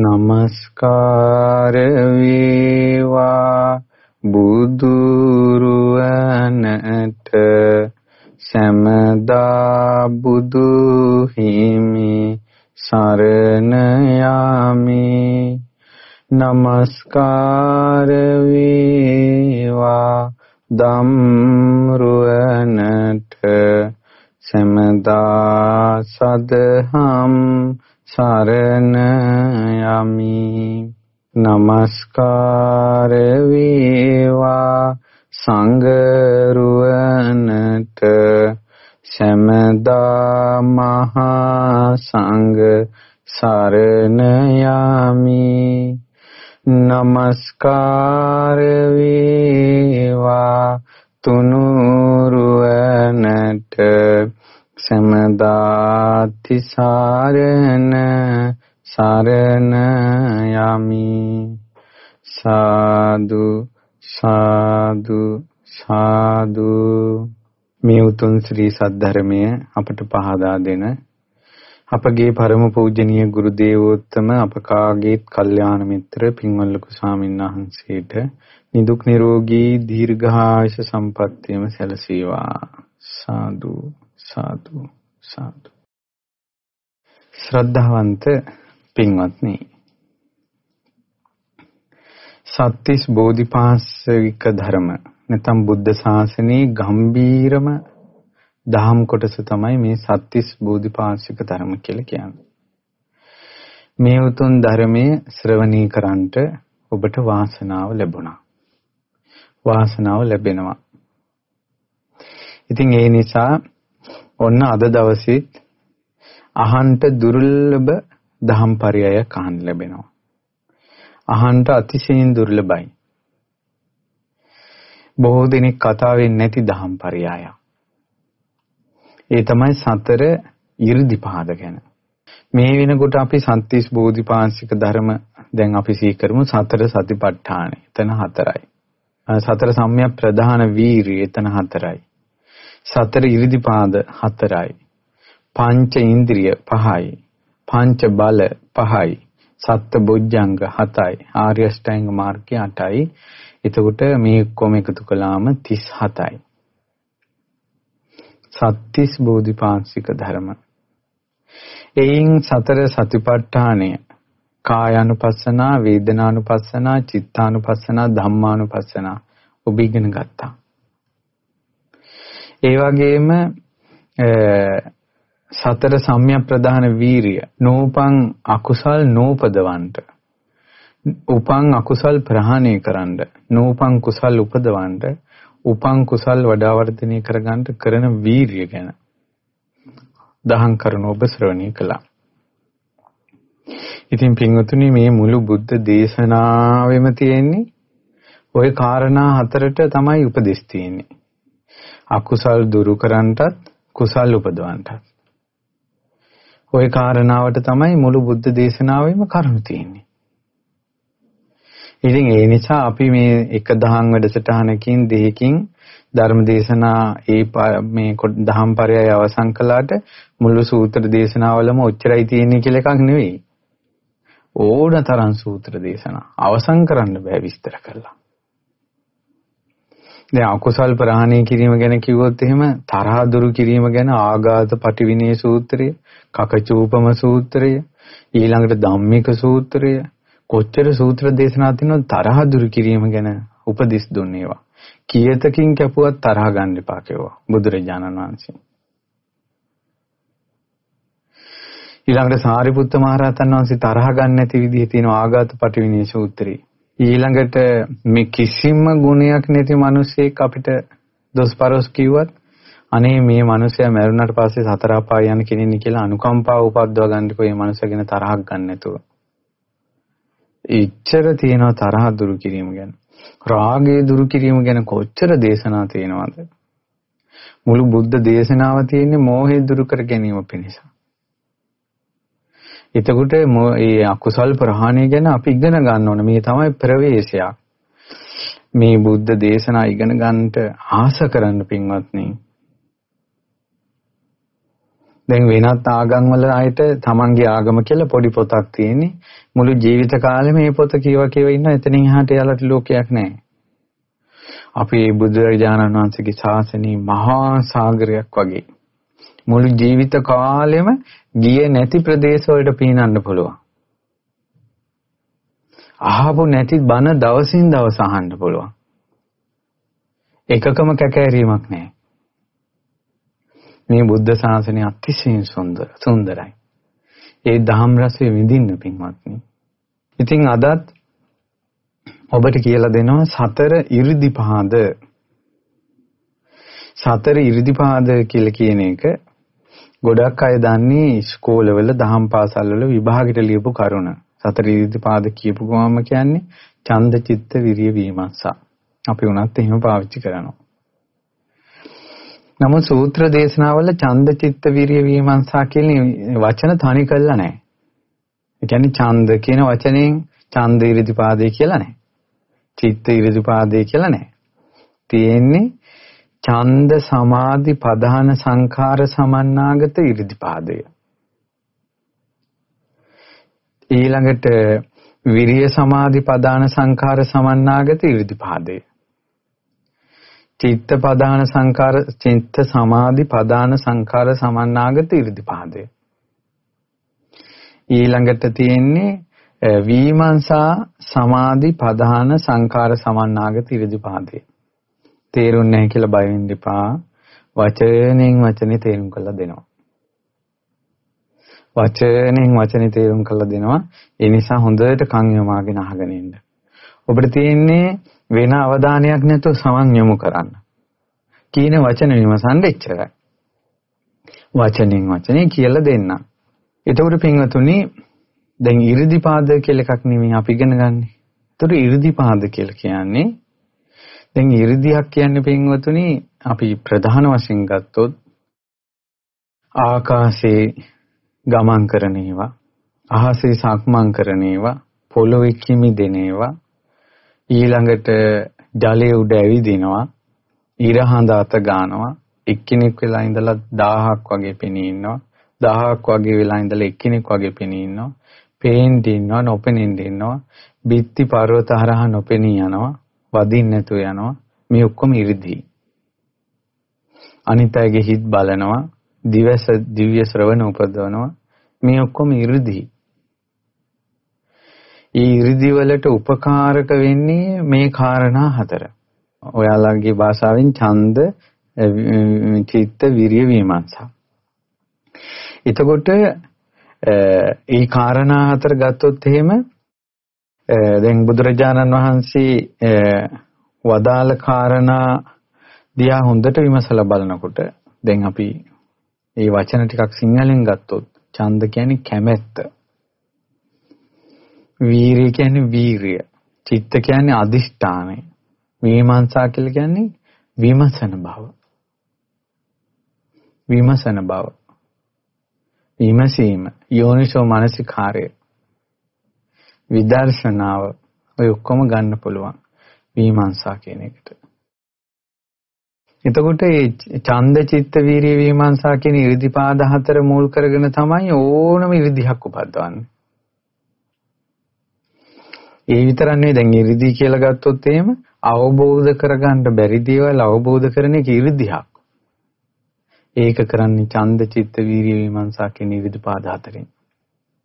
නමස්කාර වේවා බුදුරුවනට සමදා බුදු හිමි සරණ යාමි නමස්කාර වේවා ධම්රුවනට සමදා සදහම් සරණ යමි নমස්කාර වේවා සංඝ රුවනට සමදා මහා සංඝ සරණ යමි নমස්කාර වේවා තුනුරුවනට සමදාති සාරණ සරණ යමි සාදු සාදු සාදු මේ උතුම් ශ්‍රී සද්ධර්මය අපට පහදා දෙන අපගේ පරම පූජනීය ගුරු දේවෝත්තම අපකාගේ කල්යාණ මිත්‍ර පින්වල්ලකු ස්වාමීන් වහන්සේට නිදුක් නිරෝගී දීර්ඝායුෂ සම්පන්නියම සැලසේවා සාදු සාදු සාදු ශ්‍රද්ධාවන්ත පින්වත්නි සත්‍තිස් බෝධිපාශවික ධර්ම නැත්නම් බුද්ධ ශාසනයේ ගම්බීරම දහම් කොටස තමයි මේ සත්‍තිස් බෝධිපාශික ධර්ම කියලා කියන්නේ. මේ උතුම් ධර්මයේ ශ්‍රවණී කරන්ට ඔබට වාසනාව ලැබුණා. වාසනාව ලැබෙනවා. ඉතින් ඒ නිසා ඔන්න අද දවසෙත් අහන්ට දුර්ලභ දහම් පරයය කහන් ලැබෙනවා. අහන්ට අතිශයින් දුර්ලභයි. බොහෝ දෙනෙක් කතා වෙන්නේ නැති දහම් පරයය. ඒ තමයි සතර 이르දිපාද ගැන. මේ වෙනකොට අපි සත්‍තිස් බෝධිපාංශික ධර්ම දැන් අපි සීකරමු සතර සතිපට්ඨාන. එතන හතරයි. සතර සම්‍යක් ප්‍රධාන වීරිය එතන හතරයි. සතර ඉරිදිපාද හතරයි. පංච ඉන්ද්‍රිය පහයි. පංච බල පහයි. සත්ත බොජ්ජංග හතයි. ආර්ය ශ්‍රැංග මාර්ගය අටයි. එතකොට මේ ඔක්කොම එකතු කළාම 37යි. සත්‍තිස් බෝධිපාංශික ධර්ම. එයින් සතර සතිපට්ඨානය කායानुපස්සනා, වේදනානුපස්සනා, චිත්තානුපස්සනා, ධම්මානුපස්සනා ඔබ ඉගෙන ගත්තා. ඒ වගේම සතර සම්‍යක් ප්‍රධාන වීරිය නෝපං අකුසල් නෝපදවන්ට උපං අකුසල් ප්‍රහාණය කරන්න නෝපං කුසල් උපදවන්ට උපං කුසල් වඩා වර්ධනය කරගන්න කරන වීරිය ගැන දහං කරුණ ඔබ ශ්‍රවණය කළා. ඉතින් පින්වතුනි මේ මුළු බුද්ධ දේශනාවෙම තියෙන්නේ ওই කාරණා හතරට තමයි උපදෙස් තියෙන්නේ. අකුසල් දුරු කරන්නටත් කුසල් උපදවන්නටත් ওই කාරණාවට තමයි මුළු බුද්ධ දේශනාවෙම කරුණු තියෙන්නේ. ඉතින් ඒ නිසා අපි මේ එක දහම් වැඩසටහනකින් දෙකකින් ධර්ම දේශනා ඒ මේ දහම් පරයය අවසන් කළාට මුළු සූත්‍ර දේශනාවලම ඔච්චරයි තියෙන්නේ කියලා එකක් නෙවෙයි. ඕන තරම් සූත්‍ර දේශනා අවසන් කරන්න බෑ විස්තර කරලා. දැන් අකුසල් ප්‍රහාණය කිරීම ගැන කිව්වොත් එහෙම තරහ දුරු කිරීම ගැන ආඝාත පටිවිනේ සූත්‍රය, කකචූපම සූත්‍රය, ඊළඟට ධම්මික සූත්‍රය කොච්චර සූත්‍ර දේශනා තියෙනවද තරහ දුරු කිරීම ගැන උපදෙස් දුන්නේවා. කීයතකින් කැපුවත් තරහ ගන්න එපා කියලා බුදුරජාණන් වහන්සේ. ඊළඟට සාරිපුත්ත මහරහතන් වහන්සේ තරහ ගන්න නැති විදිහ තියෙන ආඝාත පටිවිනේ සූත්‍රය ඊළඟට මේ කිසිම ගුණයක් නැති මිනිසෙක් අපිට දොස්පරොස් කිව්වත් අනේ මේ මිනිසයා මැරුණාට පස්සේ සතර අපාය යන කෙනෙක් කියලා අනුකම්පාව උපද්දව ගන්නකො මේ මිනිසා ගැන තරහක් ගන්න නැතුව. ඉච්ඡර තියෙන තරහ දුරු කිරීම ගැන. රාගය දුරු කිරීම ගැන කොච්චර දේශනා තියෙනවද? මුළු බුද්ධ දේශනාව තියෙන්නේ මෝහය දුරු කර ගැනීම පිණිස. එතකොට මේ අකුසල් ප්‍රහාණය ගැන අපි ඉගෙන ගන්න ඕන. මේ තමයි ප්‍රවේශයක්. මේ බුද්ධ දේශනා ඉගෙන ගන්නට ආස කරන්න පින්වත්නි. දැන් වෙනත් ආගම් වල අයට තමන්ගේ ආගම කියලා පොඩි පොතක් තියෙන්නේ. මුළු ජීවිත කාලෙම මේ පොත කියව කියව ඉන්න එතනින් එහාට යාලට ලෝකයක් නැහැ. අපේ බුදුරජාණන් වහන්සේගේ ශාසනය මහා සාගරයක් වගේ. මුළු ජීවිත කාලෙම ගියේ නැති ප්‍රදේශ වලට පීනන්න පුළුවන්. අහපු නැති බන දවසින් දවස අහන්න පුළුවන්. එකකම කැකෑරීමක් නැහැ. මේ බුද්ධ ශාසනය අතිශයින් සුන්දර සුන්දරයි. ඒ දහම් රසය විඳින්න පින්වත්නි. ඉතින් අදත් ඔබට කියලා දෙනවා සතර 이르දිපාද සතර 이르දිපාද කියලා කියන එක ගොඩක් අය දන්නේ ඉස්කෝලවල දහම් පාසල්වල විභාගෙට ලියපු කරුණ. සතර ඉරිදීපාද කියපු ගමම කියන්නේ ඡන්ද චිත්ත විරිය වීමස්සා. අපි උනත් එහෙම පාවිච්චි කරනවා. නමුත් සූත්‍ර දේශනාවල ඡන්ද චිත්ත විරිය වීමස්සා කියන වචන තනි කළා නැහැ. ඒ කියන්නේ ඡන්ද කියන වචනෙන් ඡන්ද ඉරිදීපාදේ කියලා නැහැ. චිත්ත ඉරිදීපාදේ කියලා නැහැ. තියෙන්නේ ඡන්ද සමාධි ප්‍රධාන සංඛාර සමන්නාගත 이르දිපාදය. ඊළඟට විරිය සමාධි ප්‍රධාන සංඛාර සමන්නාගත 이르දිපාදය. චිත්ත ප්‍රධාන සංඛාර චිත්ත සමාධි ප්‍රධාන සංඛාර සමන්නාගත 이르දිපාදය. ඊළඟට තියෙන්නේ වීමංසා සමාධි ප්‍රධාන සංඛාර සමන්නාගත 이르දිපාදය. තේරුන්නේ නැහැ කියලා බය වෙන්න එපා. වචනෙන් වචනේ තේරුම් කරලා දෙනවා. වචනෙන් වචනේ තේරුම් කරලා දෙනවා. ඒ නිසා හොඳට කන් යොමාගෙන අහගෙන ඉන්න. ඔබට තියෙන්නේ වෙන අවධානයක් නැතුව සමන් යොමු කරන්න. කියන වචන විමසන්න එච්චරයි. වචනෙන් වචනේ කියලා දෙන්න. එතකොට පින්වතුනි දැන් 이르දිපාද කියලා එකක් නෙමෙයි අපි ඉගෙන ගන්න. ඒතකොට 이르දිපාද කියලා කියන්නේ දැන් 이르දියක් කියන්නේ පින්වතුනි අපි ප්‍රධාන වශයෙන් ගත්තොත් ආකාශේ ගමන් කරන ඒවා අහසේ සක්මන් කරන ඒවා පොළොවේ කිමිදෙන ඒවා ඊළඟට ජලයේ උඩ ඇවිදිනවා ඉර හඳ අත ගන්නවා එක්කෙනෙක් වෙලා ඉඳලා 1000ක් වගේ පෙනී ඉන්නවා 1000ක් වගේ වෙලා ඉඳලා එක්කෙනෙක් වගේ පෙනී ඉන්නවා පේන් දින්නවා නොපෙනින් දින්නවා බිත්ති පර්වත හරහා නොපෙනී යනවා වදින්න නැතුව යනවා මේ ඔක්කොම 이르දි අනිත්‍යයේ හිත් බලනවා දිවස දිව්‍ය ශ්‍රවණ උපදවනවා මේ ඔක්කොම 이르දි ඒ 이르දි වලට උපකාරක වෙන්නේ මේ காரணා හතර ඔයාලගේ භාෂාවෙන් ඡන්ද චිත්ත විරිය විමර්ශා එතකොට ඒ කාරණා හතර ගත්තොත් එහෙම Eh, දැන් බුදුරජාණන් වහන්සේ eh, වදාළ කාරණා දිහා හොඳට විමසලා බලනකොට දැන් අපි මේ වචන ටිකක් සිංහලෙන් ගත්තොත් ඡන්ද කියන්නේ කැමැත්ත. වීරිය කියන්නේ වීරිය. චිත්ත කියන්නේ අදිෂ්ඨානය. විමර්ශා කියලා කියන්නේ විමසන බව. විමසන බව. විමසීම යෝනිසෝ මානසිකාරය. විදර්ශනාව ඔය ඔක්කොම ගන්න පුළුවන් විමර්ශා කියන එකට. එතකොට මේ ඡන්ද චිත්ත වීරිය විමර්ශා කියන ඉරිදිපාද හතර මූල් කරගෙන තමයි ඕනම ඉරිදිහක් උපද්දවන්නේ. ඒ විතරක් නෙවෙයි දැන් ඉරිදි කියලා ගත්තොත් එහෙම අවබෝධ කරගන්න බැරි දේවල් අවබෝධ කරන එක ඉරිදිහක්. ඒක කරන්නේ ඡන්ද චිත්ත වීරිය විමර්ශා කියන ඉරිදිපාද හතරෙන්.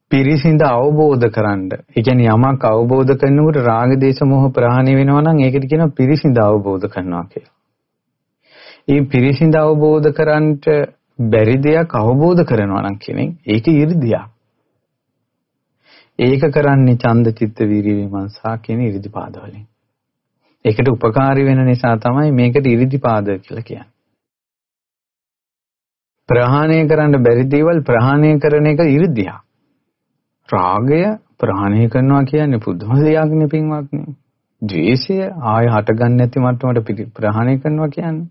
පිරිසිඳ අවබෝධ කරන්න. ඒ කියන්නේ යමක් අවබෝධ කරනකොට රාග දේශ මොහ ප්‍රහාණය වෙනවා නම් ඒකට කියනවා පිරිසිඳ අවබෝධ කරනවා කියලා. ඒ පිරිසිඳ අවබෝධ කරන්නට බැරි දෙයක් අවබෝධ කරනවා නම් කෙනෙක් ඒක 이르දියා. ඒක කරන්නේ ඡන්ද චිත්ත වීරි විමර්ශා කියන 이르දිපාද වලින්. ඒකට උපකාරී වෙන නිසා තමයි මේකට 이르දිපාද කියලා කියන්නේ. ප්‍රහාණය කරන්න බැරි දේවල් ප්‍රහාණය කරන එක 이르දියා. රාගය ප්‍රහාණය කරනවා කියන්නේ පුදුම දෙයක්නේ පින්වත්නි. ද්වේෂය ආය හටගන්නේ නැති මට්ටමට ප්‍රහාණය කරනවා කියන්නේ.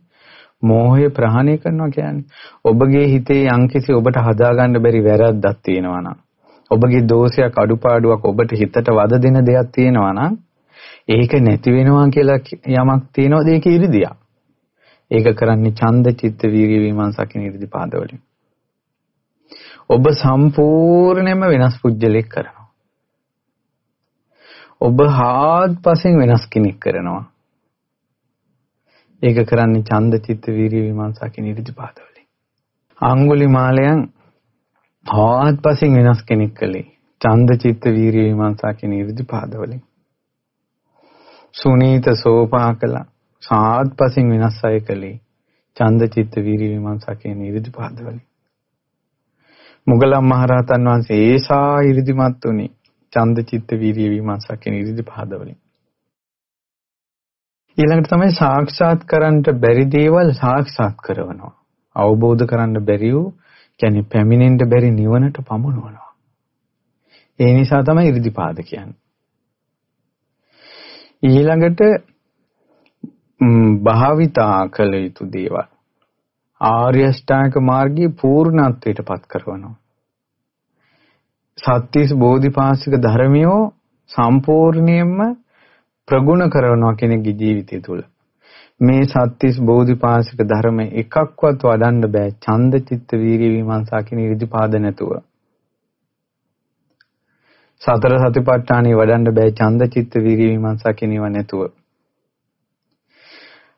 මෝහය ප්‍රහාණය කරනවා කියන්නේ. ඔබගේ හිතේ යම්කිසි ඔබට හදාගන්න බැරි වැරද්දක් තියෙනවා නම් ඔබගේ දෝෂයක් අඩුපාඩුවක් ඔබට හිතට වද දෙන දෙයක් තියෙනවා නම් ඒක නැති වෙනවා කියලා යමක් තියෙනවද ඒක ඉරිදියා. ඒක කරන්නේ ඡන්ද චිත්ත වීර්ය විමර්ශකින ඉරිදි පාදවලින්. ඔබ සම්පූර්ණයෙන්ම වෙනස් පුජ්‍යලෙක් කරනවා. ඔබ හාත්පසින් වෙනස් කෙනෙක් කරනවා. ඒක කරන්නේ ඡන්ද චිත්ත වීර්ය විමර්ශා කියන ඉරිදිපාත වලින්. අඟුලිමාලයන් හාත්පසින් වෙනස් කෙනෙක් කලේ ඡන්ද චිත්ත වීර්ය විමර්ශා කියන ඉරිදිපාත වලින්. සුනීත සෝපා කළා. සාත්පසින් වෙනස් අය කලේ ඡන්ද චිත්ත වීර්ය විමර්ශා කියන ඉරිදිපාත වලින්. මුගලන් මහරහතන් වහන්සේ ඒසා 이르දිමත් උනේ ඡන්ද චිත්ත වීර්ය විමර්ශක කියන 이르දි පහදවලින්. ඊළඟට තමයි සාක්ෂාත් කරන්නට බැරි දේවල් සාක්ෂාත් කරනවා. අවබෝධ කරන්න බැරි වූ කියන්නේ පැමිණෙන්න බැරි නිවනට පමුණවනවා. ඒ නිසා තමයි 이르දිපාද කියන්නේ. ඊළඟට භාවිතා කළ යුතු දේවල් ආර්ය අෂ්ටාංග මාර්ගයේ පූර්ණත්වයටපත් කරනවා. සත්‍යස් බෝධිපාසික ධර්මියෝ සම්පූර්ණයෙන්ම ප්‍රගුණ කරනවා කෙනෙකුගේ ජීවිතය තුළ. මේ සත්‍තිස් බෝධිපාශික ධර්ම එකක්වත් වඩන්න බෑ ඡන්ද චිත්ත වීර්ය විමර්ශා කියන ඍද්ධිපාද නැතුව. සතර සතිපට්ඨානෙ වඩන්න බෑ ඡන්ද චිත්ත වීර්ය විමර්ශා කියනව නැතුව.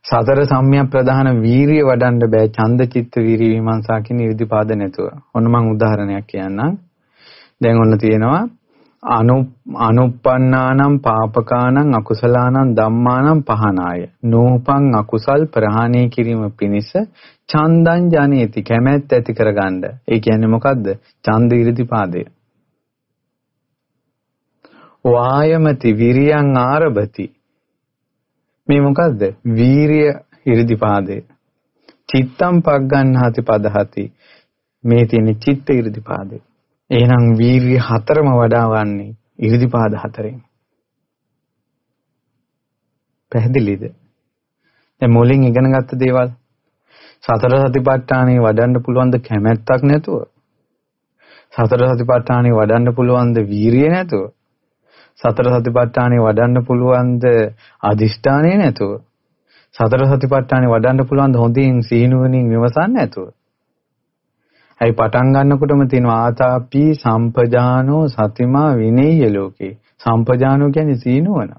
සතර සම්‍යක් ප්‍රධාන වීරිය වඩන්න බෑ ඡන්ද චිත්ත වීරිය විමර්ශා කියන විදිපාද නැතුව. ඔන්න මම උදාහරණයක් කියන්නම්. දැන් ඔන්න තියෙනවා අනු අනුප්පන්නානම් පාපකානම් අකුසලානම් ධම්මානම් පහනාය නෝපං අකුසල් ප්‍රහාණය කිරීම පිණිස චන්දං ජනේති කැමැත්ත ඇති කරගන්න. ඒ කියන්නේ මොකද්ද? ඡන්ද ඉරිදිපාදය. වායමති විරියං ආරභති මේ මොකද්ද? වීරිය 이르දිපාදේ. චිත්තම් පග්ගන්හාති පදහති. මේ තියෙන චිත්ත 이르දිපාදේ. එහෙනම් වීරිය හතරම වඩාවන්නේ 이르දිපාද හතරෙන්. පැහැදිලිද? දැන් මුලින් ඉගෙන ගත්ත දේවල් සතර සතිපට්ඨානේ වඩන්න පුළුවන් ද කැමැත්තක් නැතුව? සතර සතිපට්ඨානේ වඩන්න පුළුවන් ද වීරිය නැතුව? සතර සතිපට්ඨානෙ වඩන්න පුළුවන්ද අදිෂ්ඨානෙ නැතුව? සතර සතිපට්ඨානෙ වඩන්න පුළුවන්ද හොඳින් සීනුවණින් විමසන්නේ නැතුව? ඇයි පටන් ගන්නකොටම තියෙනවා ආතාපි සම්පජානෝ සතිමා විනේය ලෝකේ. සම්පජානෝ කියන්නේ සීනුවන.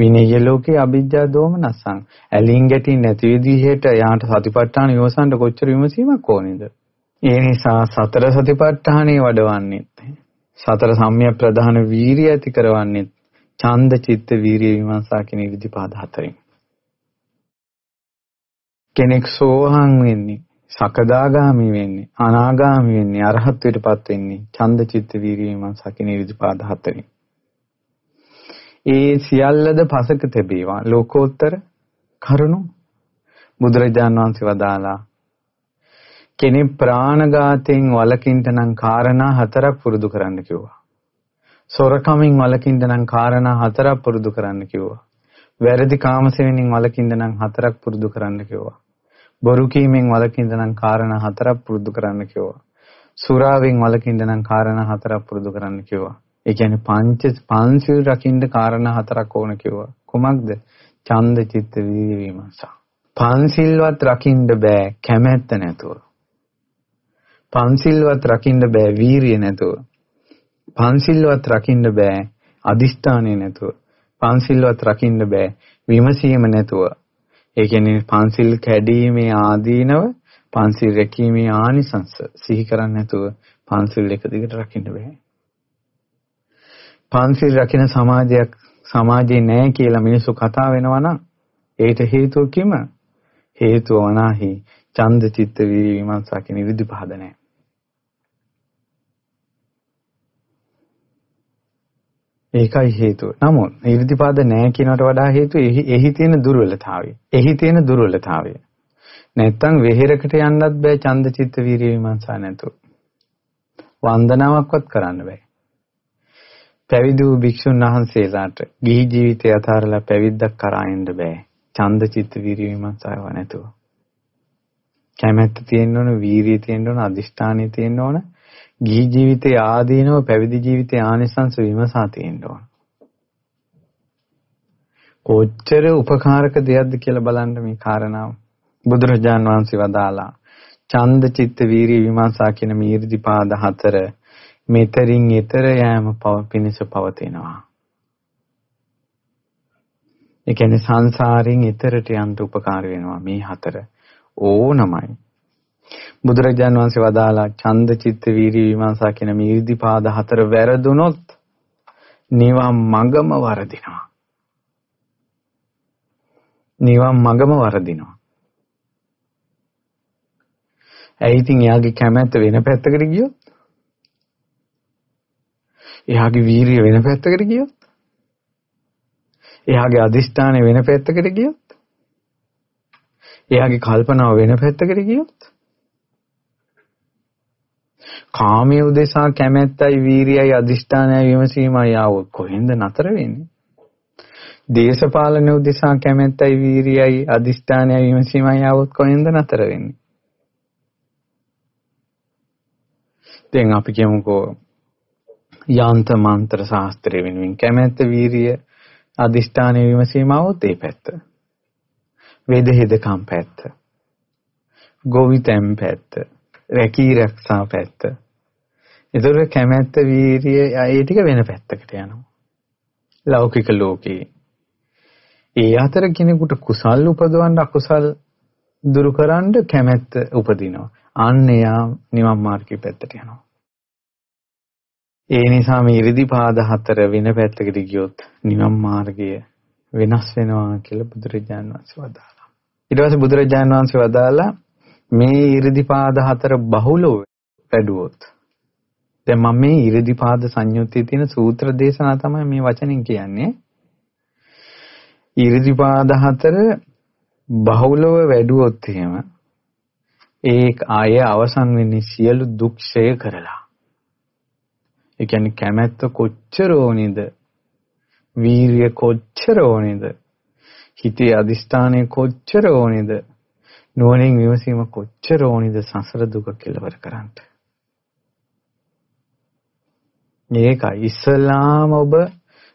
විනේය ලෝකේ අවිජ්ජා දෝමනසං. ඇලින් ගැටින් නැති විදිහට යාට සතිපට්ඨාන විමසන්න කොච්චර විමසීමක් ඕනේද? ඒ නිසා සතර සතිපට්ඨානේ වඩවන්නෙත් සතර සම්‍යක් ප්‍රධාන වීරිය ඇති කරවන්නේ ඡන්ද චිත්ත වීරිය විමර්ශා කියන ඉරිදිපාද හතරෙන්. කෙනෙක් සෝහන් වෙන්නේ සකදාගාමි වෙන්නේ අනාගාමි වෙන්නේ අරහත්ත්වයටපත් වෙන්නේ ඡන්ද චිත්ත වීරිය විමර්ශා කියන ඉරිදිපාද හතරෙන්. ඒ සියල්ලද පසක තැබේවා ලෝකෝත්තර කරුණු බුදුරජාණන් වහන්සේ වදාලා කෙනෙක් ප්‍රාණඝාතයෙන් වළකින්න නම් කාරණා හතරක් පුරුදු කරන්න කිව්වා. සොරකමින් වළකින්න නම් කාරණා හතරක් පුරුදු කරන්න කිව්වා. වැරදි කාමසෙවණින් වළකින්න නම් හතරක් පුරුදු කරන්න කිව්වා. බොරු කීමෙන් වළකින්න නම් කාරණා හතරක් පුරුදු කරන්න කිව්වා. සුරාවෙන් වළකින්න නම් කාරණා හතරක් පුරුදු කරන්න කිව්වා. ඒ කියන්නේ පංච පංචිල් රකින්න කාරණා හතරක් ඕන කිව්වා. කොමක්ද? ඡන්ද චිත්ත වීර්ය විමසා. පංචිල්වත් රකින්න බෑ කැමැත්ත නැතුව. පන්සිල්වත් රකින්න බෑ වීරිය නැතුව. පන්සිල්වත් රකින්න බෑ අදිස්ථානෙ නැතුව. පන්සිල්වත් රකින්න බෑ විමසීම නැතුව. ඒ කියන්නේ පන්සිල් කැඩීමේ ආදීනව පන්සිල් රැකීමේ ආනිසංස සිහි කරන්නේ නැතුව පන්සිල් එක දිගට රකින්න බෑ. පන්සිල් රකින සමාජයක් සමාජේ නැහැ කියලා මිනිස්සු කතා වෙනවා නම් ඒට හේතුව කිම? හේතුව වනාහි ඡන්ද චිත්ත විවිමංසා කියන විදි පහද නැහැ. ඒකයි හේතුව. නමුත් ඍද්ධිපාද නැහැ කියනවට වඩා හේතුව එහි තියෙන දුර්වලතාවය. එහි තියෙන දුර්වලතාවය. නැත්තම් වෙහෙරකට යන්නත් බෑ ඡන්දචිත්ත වීර්ය විමර්ශා නැතුව. වන්දනාවක්වත් කරන්න බෑ. පැවිදි වූ භික්ෂුන් වහන්සේලාට ගිහි ජීවිතය අතහැරලා පැවිද්දක් කරා යන්න බෑ. ඡන්දචිත්ත වීර්ය විමර්ශාව නැතුව. කැමැත්ත තියෙන්න ඕන, වීර්යය තියෙන්න ඕන, අදිෂ්ඨානය තියෙන්න ඕන. ගිහි ජීවිතයේ ආදීනව පැවිදි ජීවිතයේ ආනිසංස විමසා තියෙන්න ඕන. කොච්චර උපකාරක දෙයක්ද කියලා බලන්න මේ කාරණාව. බුදුරජාන් වහන්සේ වදාලා ඡන්ද චිත්ත වීරිය විමසා කියන මීර්දිපාද හතර මෙතරින් ඊතර යෑම පිණිස පවතිනවා. ඒ කියන්නේ සංසාරයෙන් ඊතරට යන්න උපකාර වෙනවා මේ හතර. ඕනමයි. බුදුරජාන් වහන්සේ වදාලා ඡන්ද චිත්ත වීරි විමර්ශා කියන මේ 이르දිපාද හතර වැරදුනොත් නිවන් මඟම වරදිනවා. නිවන් මඟම වරදිනවා. ඇයි ඉතින් එයාගේ කැමැත්ත වෙන පැත්තකට ගියොත්? එයාගේ වීරිය වෙන පැත්තකට ගියොත්? එයාගේ අදිෂ්ඨානය වෙන පැත්තකට ගියොත්? එයාගේ කල්පනාව වෙන පැත්තකට ගියොත්? කාමයේ උදෙසා කැමැත්තයි වීරියයි අදිෂ්ඨානයයි විමසීමයි ආවොත් කොහෙන්ද නතර වෙන්නේ? දේශපාලනයේ උදෙසා කැමැත්තයි වීරියයි අදිෂ්ඨානයයි විමසීමයි ආවොත් කොහෙන්ද නතර වෙන්නේ? දැන් අපි කියමුකෝ යාන්ත මන්ත්‍ර ශාස්ත්‍රය වෙනුවෙන් කැමැත්ත වීරිය අදිෂ්ඨානය විමසීම આવොත් ඒ පැත්ත. වේද හෙදකම් පැත්ත. ගෝවිතම් පැත්ත. රැකී රක්ෂා පැත්ත. ඒතර කැමැත්ත වීරිය ඒ ටික වෙන පැත්තකට යනවා. ලෞකික ලෝකේ. ඒ අතර කෙනෙකුට කුසල් උපදවන්න අකුසල් දුරුකරන්න කැමැත්ත උපදිනවා. අන්න එයා නිවන් මාර්ගයේ පැත්තට යනවා. ඒ නිසා මේ ඉරිදි පාද හතර වෙන පැත්තකට ගියොත් නිවන් මාර්ගය වෙනස් වෙනවා කියලා බුදුරජාණන් වහන්සේ වදාළා. ඊට පස්සේ බුදුරජාණන් වහන්සේ වදාළා මේ 이르දිපාද හතර බහුලව වැඩුවොත් දැන් මම මේ 이르දිපාද සංයුත්තේ තියෙන සූත්‍ර දේශනා තමයි මේ වචනෙන් කියන්නේ 이르දිපාද හතර බහුලව වැඩුවොත් එහෙම ඒක ආය අවසන් වෙන්නේ සියලු දුක් ක්ෂය කරලා. ඒ කියන්නේ කැමැත්ත කොච්චර ඕනේද? වීරිය කොච්චර ඕනේද? හිතේ අදිස්ථානය කොච්චර ඕනේද? නුවණින් විමසීම කොච්චර ඕනිද සසර දුක කෙලවර කරන්න. මේකයි ඉස්ලාම ඔබ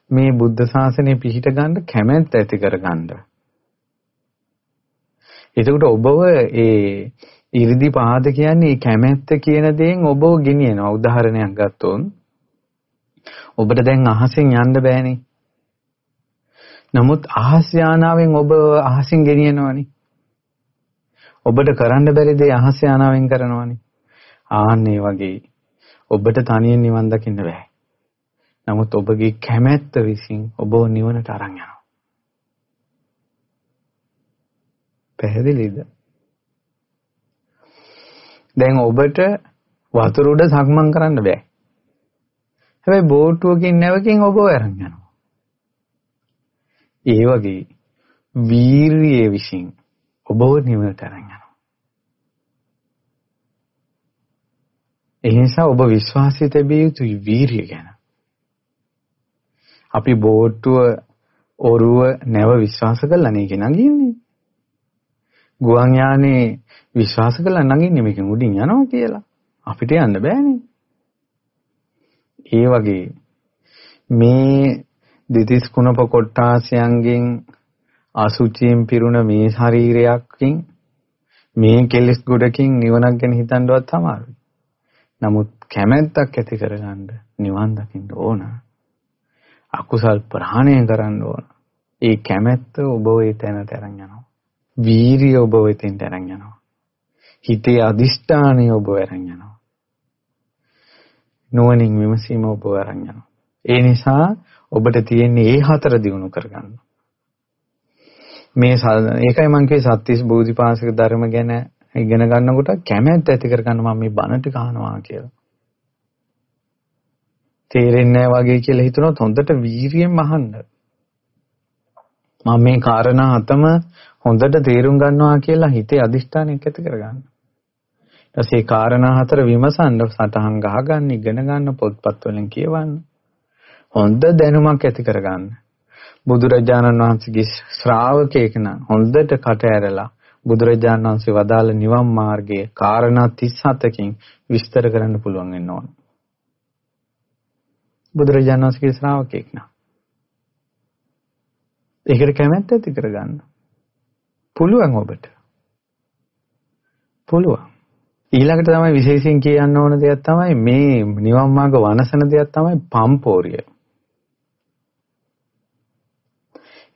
මේ බුද්ධ ශාසනය පිහිට ගන්න කැමැත්ත ඇති කරගන්න. එතකොට ඔබව ඒ 이르දි පාද කියන්නේ කැමැත්ත කියන දේෙන් ඔබව ගෙනියනවා. උදාහරණයක් ගත්තොත් ඔබට දැන් අහසින් යන්න බෑනේ. නමුත් අහස් යානාවෙන් ඔබ අහසින් ගෙනියනවනේ. ඔබට කරන්න බැරි දේ අහස යනාවෙන් කරනවානේ. ආන්නේ වගේ ඔබට තනියෙන් නිවන් දකින්න බෑ. නමුත් ඔබගේ කැමැත්ත විසින් ඔබව නිවනට අරන් යනවා. පැහැදිලිද? දැන් ඔබට වතුර උඩ සක්මන් කරන්න බෑ. හැබැයි බෝට්ටුවකින් නැවකින් ඔබව අරන් යනවා. ඒ වගේ වීරියේ විසින් ඔබව නිවනට අරන් යනවා. ඒ නිසා ඔබ විශ්වාසය තිබිය යුතුයි වීරිය ගැන. අපි බෝට්ටුව ඔරුව නැව විශ්වාස කරලා නේ නගින්නේ. ගුවන් යානේ විශ්වාස කරලා නගින්නේ මේකෙන් උඩින් යනවා කියලා. අපිට යන්න බෑනේ. ඒ වගේ මේ දෙතිස් කුණප කොට්ටාසයන්ගෙන් අසුචියෙන් පිරුණ මේ ශරීරයකින් මේ කෙලෙස් ගොඩකින් නිවනක් ගැන හිතන්නවත් අමාරුයි. නමුත් කැමැත්තක් ඇති කරගන්න නිවන් දකින්න ඕන. අකුසල් ප්‍රහාණය කරන්න ඕන. ඒ කැමැත්ත ඔබ ඒ තැනට අරන් යනවා. වීරිය ඔබ වෙතින්ට අරන් යනවා. හිතේ අදිෂ්ඨානය ඔබ අරන් යනවා. නුවණින් විමසීම ඔබ අරන් යනවා. ඒ නිසා ඔබට තියෙන්නේ මේ හතර දිනු කරගන්න. මේ ඒකයි මං කියේ සත්‍තිස් බෝධිපාශික ධර්ම ගැන ඉගෙන ගන්නකොට කැමැත්ත ඇති කරගන්න මම මේ බණ ටික අහනවා කියලා. තේරෙන්නේ වගේ කියලා හිතනොත් හොඳට වීරියෙන් අහන්න. මම මේ කාරණා හතම හොඳට තේරුම් ගන්නවා කියලා හිතේ අදිෂ්ඨානයක් ඇති කරගන්න. ඊට පස්සේ කාරණා හතර විමසන්න සටහන් ගහගන්න ඉගෙන ගන්න පොත්පත් වලින් කියවන්න. හොඳ දැනුමක් ඇති කරගන්න. බුදුරජාණන් වහන්සේගේ ශ්‍රාවකයෙක් නම් හොඳට කට ඇරලා බුදුරජාණන් වහන්සේ වදාළ නිවන් මාර්ගයේ කාරණා 37කින් විස්තර කරන්න පුළුවන් වෙන්න ඕන. බුදුරජාණන් වහන්සේගේ ශ්‍රාවකයෙක් නම් ඒකට කැමැත්ත ඇති කරගන්න. පුළුවන් ඔබට. පුළුවන්. ඊළඟට තමයි විශේෂයෙන් කියන්න ඕන දෙයක් තමයි මේ නිවන් මාර්ග වනසන දෙයක් තමයි පම්පෝරිය.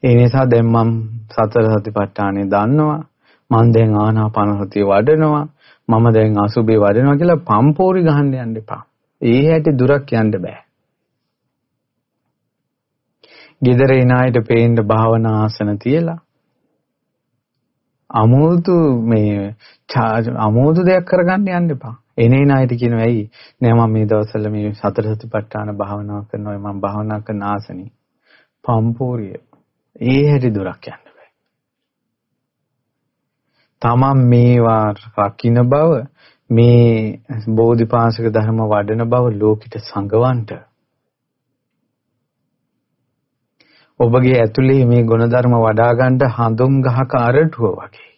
ඒ නිසා දැන් මම සතර සතිපට්ඨානෙ දන්නවා. මම දැන් ආනාපාන සතිය වඩනවා. මම දැන් අසුබේ වඩනවා කියලා පම්පෝරි ගහන්න යන්න එපා. ඒ හැටි දුරක් යන්න බෑ. ගෙදර එන අයට පේන්න භාවනා ආසන තියලා අමුතු මේ අමුතු දෙයක් කරගන්න යන්න එපා. එනේ නායිට කියනවා ඇයි නෑ මම මේ දවස්වල මේ සතර සතිපට්ඨාන භාවනාව කරනවා මම භාවනා කරන ආසනි පම්පෝරිය ඒ හැටි දුරක් යන්න බෑ. තමන් මේවා රකින්න බව මේ බෝධිපාශක ධර්ම වඩන බව ලෝකිට සංගවන්ට ඔබගේ ඇතුලේ මේ ගුණධර්ම වඩා ගන්න හඳුන් ගහක අරටුව වගේ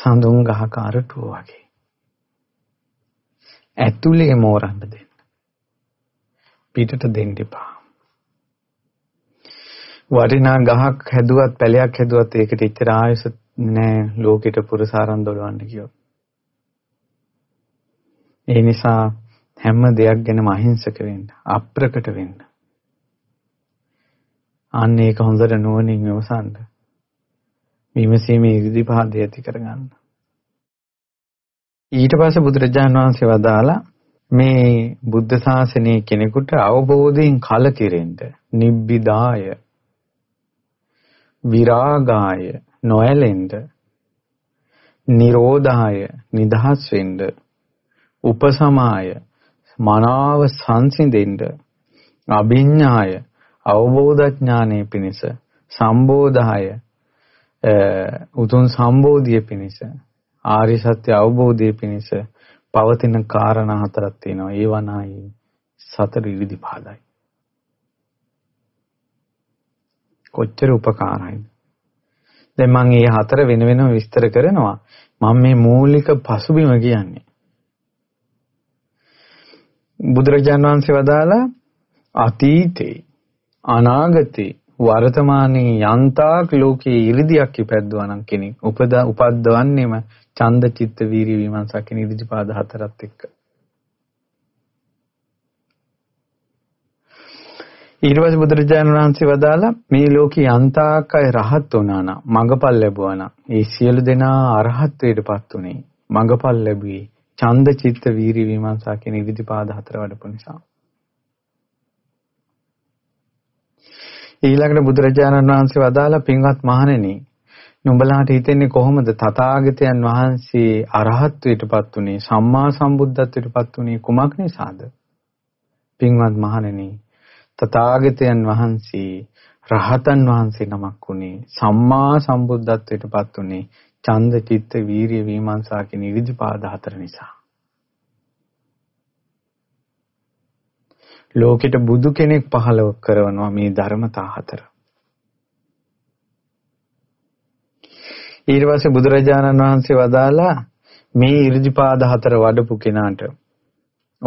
සඳුන් ගහක අරටුව වගේ ඇතුලේ මෝරන්න දෙන්න පිටට දෙන්න එපා වටිනා ගහක් හැදුවත් පැලයක් හැදුවත් ඒකට ඉච්චර ආයස නෑ ලෝකෙට පුරසාරන් දොඩවන්න කියොත්. ඒ නිසා හැම දෙයක් ගැනම අහිංසක වෙන්න, අප්‍රකට වෙන්න. අන්න ඒක හොඳට නුවණින් විමසන්න. විමසීමේ ඉදිරිපහදේ ඇති කරගන්න. ඊට පස්සේ බුදුරජාණන් වහන්සේ වදාලා මේ බුද්ධ ශාසනයේ කෙනෙකුට අවබෝධයෙන් කලකිරෙන්න නිබ්බිදාය විරාගාය නොඇලෙන්න නිරෝධාය නිදහස් වෙන්න උපසමාය මනාව සංසිඳෙන්න අභිඥාය අවබෝධඥානයේ පිණිස සම්බෝධාය උතුම් සම්බෝධිය පිණිස ආර්ය සත්‍ය අවබෝධය පිණිස පවතින කාරණා හතරක් තියෙනවා ඒවා නයි සතර ඉරිදි පහදයි කොච්චර ಉಪකාරයිද දැන් මම මේ හතර වෙන වෙනම විස්තර කරනවා මම මේ මූලික පසුබිම කියන්නේ බුදුරජාන් වහන්සේ වදාලා අතීතේ අනාගතේ වර්තමානයේ යන්තාක් ලෝකයේ 이르දියක් ඉපැද්දුවා නම් කෙනෙක් උපදා උපද්දවන්නේම ඡන්ද චිත්ත වීරි විමර්ශක කියන ඉරිදිපාද හතරත් එක්ක. ඊට පස්සේ බුදුරජාණන් වහන්සේ වදාලා මේ ලෝකේ අන්තාක් අය රහත් වුණා නම් මඟපල් ලැබුවා නම් ඒ සියලු දෙනා අරහත්ත්වයටපත් උනේ මඟපල් ලැබුවේ ඡන්ද චිත්ත වීරි විමර්ශා කියන ඉදිරිපාද හතර වඩපු නිසා ඊළඟට බුදුරජාණන් වහන්සේ වදාලා පින්වත් මහණෙනි නුඹලාට හිතෙන්නේ කොහොමද තථාගතයන් වහන්සේ අරහත්ත්වයටපත් උනේ සම්මා සම්බුද්ධත්වයටපත් උනේ කුමක් නිසාද පින්වත් මහණෙනි තථාගතයන් වහන්සේ රහතන් වහන්සේ නමක් උනේ සම්මා සම්බුද්ධත්වයට පත් උනේ ඡන්ද චිත්ත වීරිය විමර්ශා කියන ඉරිදිපාද හතර නිසා. ලෝකෙට බුදු කෙනෙක් පහළ කරනවා මේ ධර්මතා හතර. ඊට පස්සේ බුදුරජාණන් වහන්සේ වදාලා මේ ඉරිදිපාද හතර වඩපු කෙනාට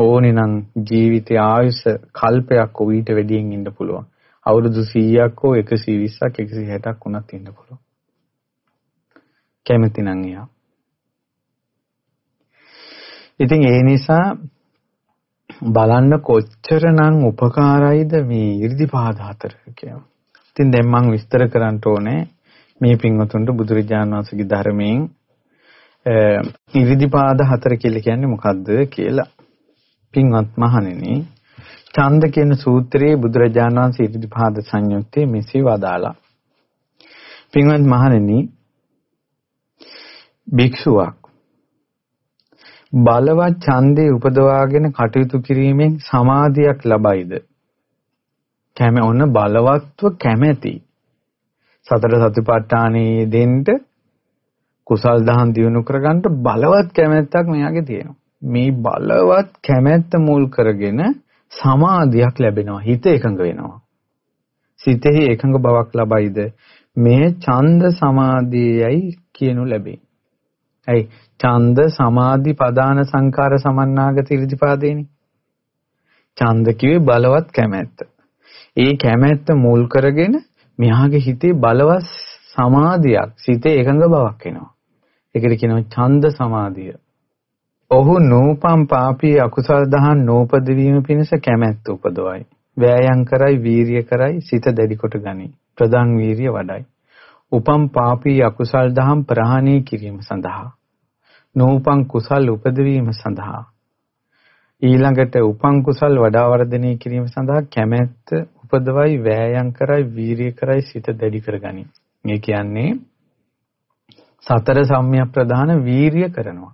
ඕනේ නම් ජීවිතයේ ආයුෂ කල්පයක් හෝ ඊට වැඩියෙන් ඉන්න පුළුවන්. අවුරුදු 100ක් හෝ 120ක් 160ක් වුණත් ඉන්න පුළුවන්. කැමති නම් එයා. ඉතින් ඒ නිසා බලන්න කොච්චරනම් උපකාරයිද මේ 이르දිපාද හතර කියන්නේ. ඉතින් දැන් මම විස්තර කරන්න ඕනේ මේ පින්වතුන්ට බුදුරජාණන් වහන්සේගේ ධර්මයෙන් ඉරිදිපාද හතර කියලා කියන්නේ මොකද්ද කියලා. පින්වත් මහණෙනි ඡන්ද කියන සූත්‍රයේ බුදුරජාණන් වහන්සේ ඉදිරිපාද සංයුත්තේ මෙසේ වදාලා පින්වත් මහණෙනි භික්ෂුවක් බලවත් ඡන්දේ උපදවාගෙන කටයුතු කිරීමෙන් සමාධියක් ලබයිද කැම ඔන්න බලවත්ව කැමැති සතර සතිපට්ඨානයේ දෙන්න කුසල් දහම් දියුණු කරගන්න බලවත් කැමැත්තක් මෙයාගේ තියෙනවා මේ බලවත් කැමැත්ත මුල් කරගෙන සමාධියක් ලැබෙනවා හිත එකඟ වෙනවා සිතෙහි එකඟ බවක් ලබයිද මේ ඡන්ද සමාධියයි කියනු ලැබේ. ඇයි ඡන්ද සමාධි පදාන සංකාර සමන්නාගත ඉරිදිපාදේනේ. ඡන්ද කිව්වේ බලවත් කැමැත්ත. ඒ කැමැත්ත මුල් කරගෙන මෙයාගේ හිතේ බලවත් සමාධියක් සිතේ එකඟ බවක් එනවා. ඒකට කියනවා ඡන්ද සමාධිය. ඔහු නූපම් පාපී අකුසල් දහන් නූපදවීම පිණිස කැමැත්ත උපදවයි. වෑයම් කරයි වීරිය කරයි සිත දැඩි කොට ගනී. ප්‍රධාන වීරිය වඩයි. උපම් පාපී අකුසල් දහම් ප්‍රහාණය කිරීම සඳහා නූපං කුසල් උපදවීම සඳහා ඊළඟට උපං කුසල් වඩා වර්ධනය කිරීම සඳහා කැමැත්ත උපදවයි වෑයම් කරයි වීරිය කරයි සිත දැඩි කරගනි. මේ කියන්නේ සතර සම්‍යක් ප්‍රදාන වීරිය කරනවා.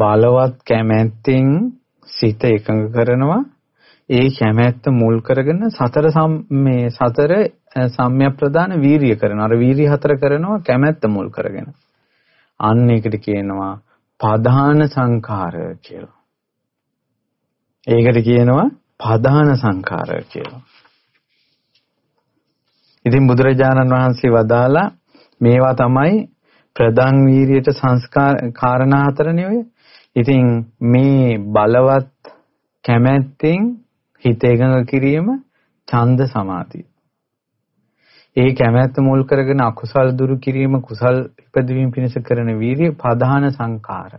බලවත් කැමැත්තෙන් සිත එකඟ කරනවා ඒ කැමැත්ත මුල් කරගෙන සතර මේ සතර සම්‍යප්ප්‍රදාන වීරිය කරනවා අර වීරිය හතර කරනවා කැමැත්ත මුල් කරගෙන අන්න ඒකට කියනවා ප්‍රධාන සංඛාර කියලා ඒකට කියනවා ප්‍රධාන සංඛාර කියලා. ඉතින් බුදුරජාණන් වහන්සේ වදාලා මේවා තමයි ප්‍රධාන වීරියට සංස්කාර කාරණා හතරනේ ඔය. ඉතින් මේ බලවත් කැමැත්තෙන් හිත එකඟ කිරීම ඡන්ද සමාධිය. ඒ කැමැත්ත මුල් කරගෙන අකුසල් දුරු කිරීම කුසල් ඉපදවීම පිණිස කරන වීර්ය ප්‍රධාන සංකාර.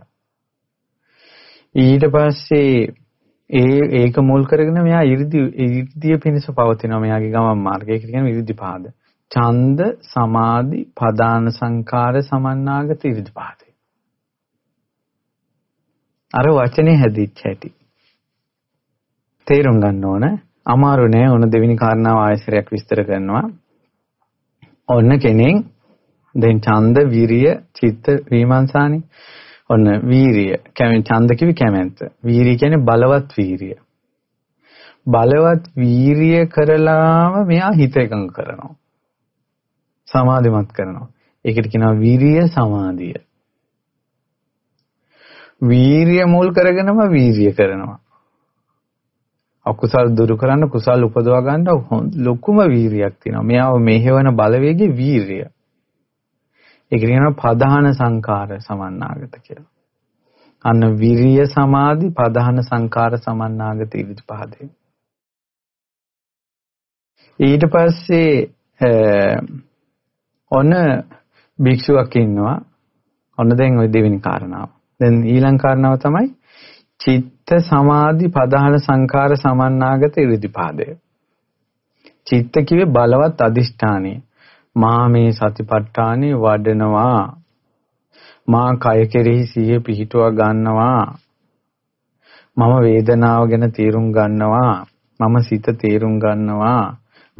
ඊට පස්සේ ඒ ඒක මුල් කරගෙන මෙයා 이르දි 이르දිය පිණිස පවතිනවා මෙයාගේ ගමන් මාර්ගය කියන්නේ 이르දිපාද. ඡන්ද සමාධි ප්‍රධාන සංකාර සමන්නාගත 이르දිපාදය. අර වචනේ හැදිච්ච හැටි. තේරුම් ගන්න ඕන. අමාරු නෑ ඕන දෙවෙනි කාරණාව ආයසරයක් විස්තර කරනවා. ඔන්න කෙනෙක් දැන් ඡන්ද, විරිය, චිත්ත විමර්ශානේ. ඔන්න වීරිය. කැමෙන් ඡන්ද කිවි කැමැන්ත. වීරිය කියන්නේ බලවත් වීරිය. බලවත් වීරිය කරලාම මෙයා හිත එකඟ කරනවා. සමාධිමත් කරනවා. ඒකට කියනවා වීරිය සමාධිය. වීරිය මුල් කරගෙනම වීරිය කරනවා. අකුසල් දුරු කරන්න කුසල් උපදවා ගන්න ලොකුම වීරියක් තියෙනවා. මෙයාව මෙහෙවන බලවේගයේ වීරිය. ඒක කියනවා ප්‍රධාන සංකාර සමන්නාගත කියලා. අන්න විරිය සමාධි ප්‍රධාන සංකාර සමන්නාගත ඉදිරි පහදේ. ඊට පස්සේ ඔන භික්ෂුවක් ඉන්නවා. ඔන්න දැන් ওই දෙවෙනි කාරණාව. දැන් ඊළඟ කාරණාව තමයි චිත්ත සමාධි ප්‍රධාන සංඛාර සමන්නාගත ඉරිදිපාදය. චිත්ත කිව්වේ බලවත් අදිෂ්ඨානය. මා මේ සතිපට්ඨානේ වඩනවා. මා කය කෙරෙහි සිහිය පිහිටුවා ගන්නවා. මම වේදනාව ගැන තීරුම් ගන්නවා. මම සිත තීරුම් ගන්නවා.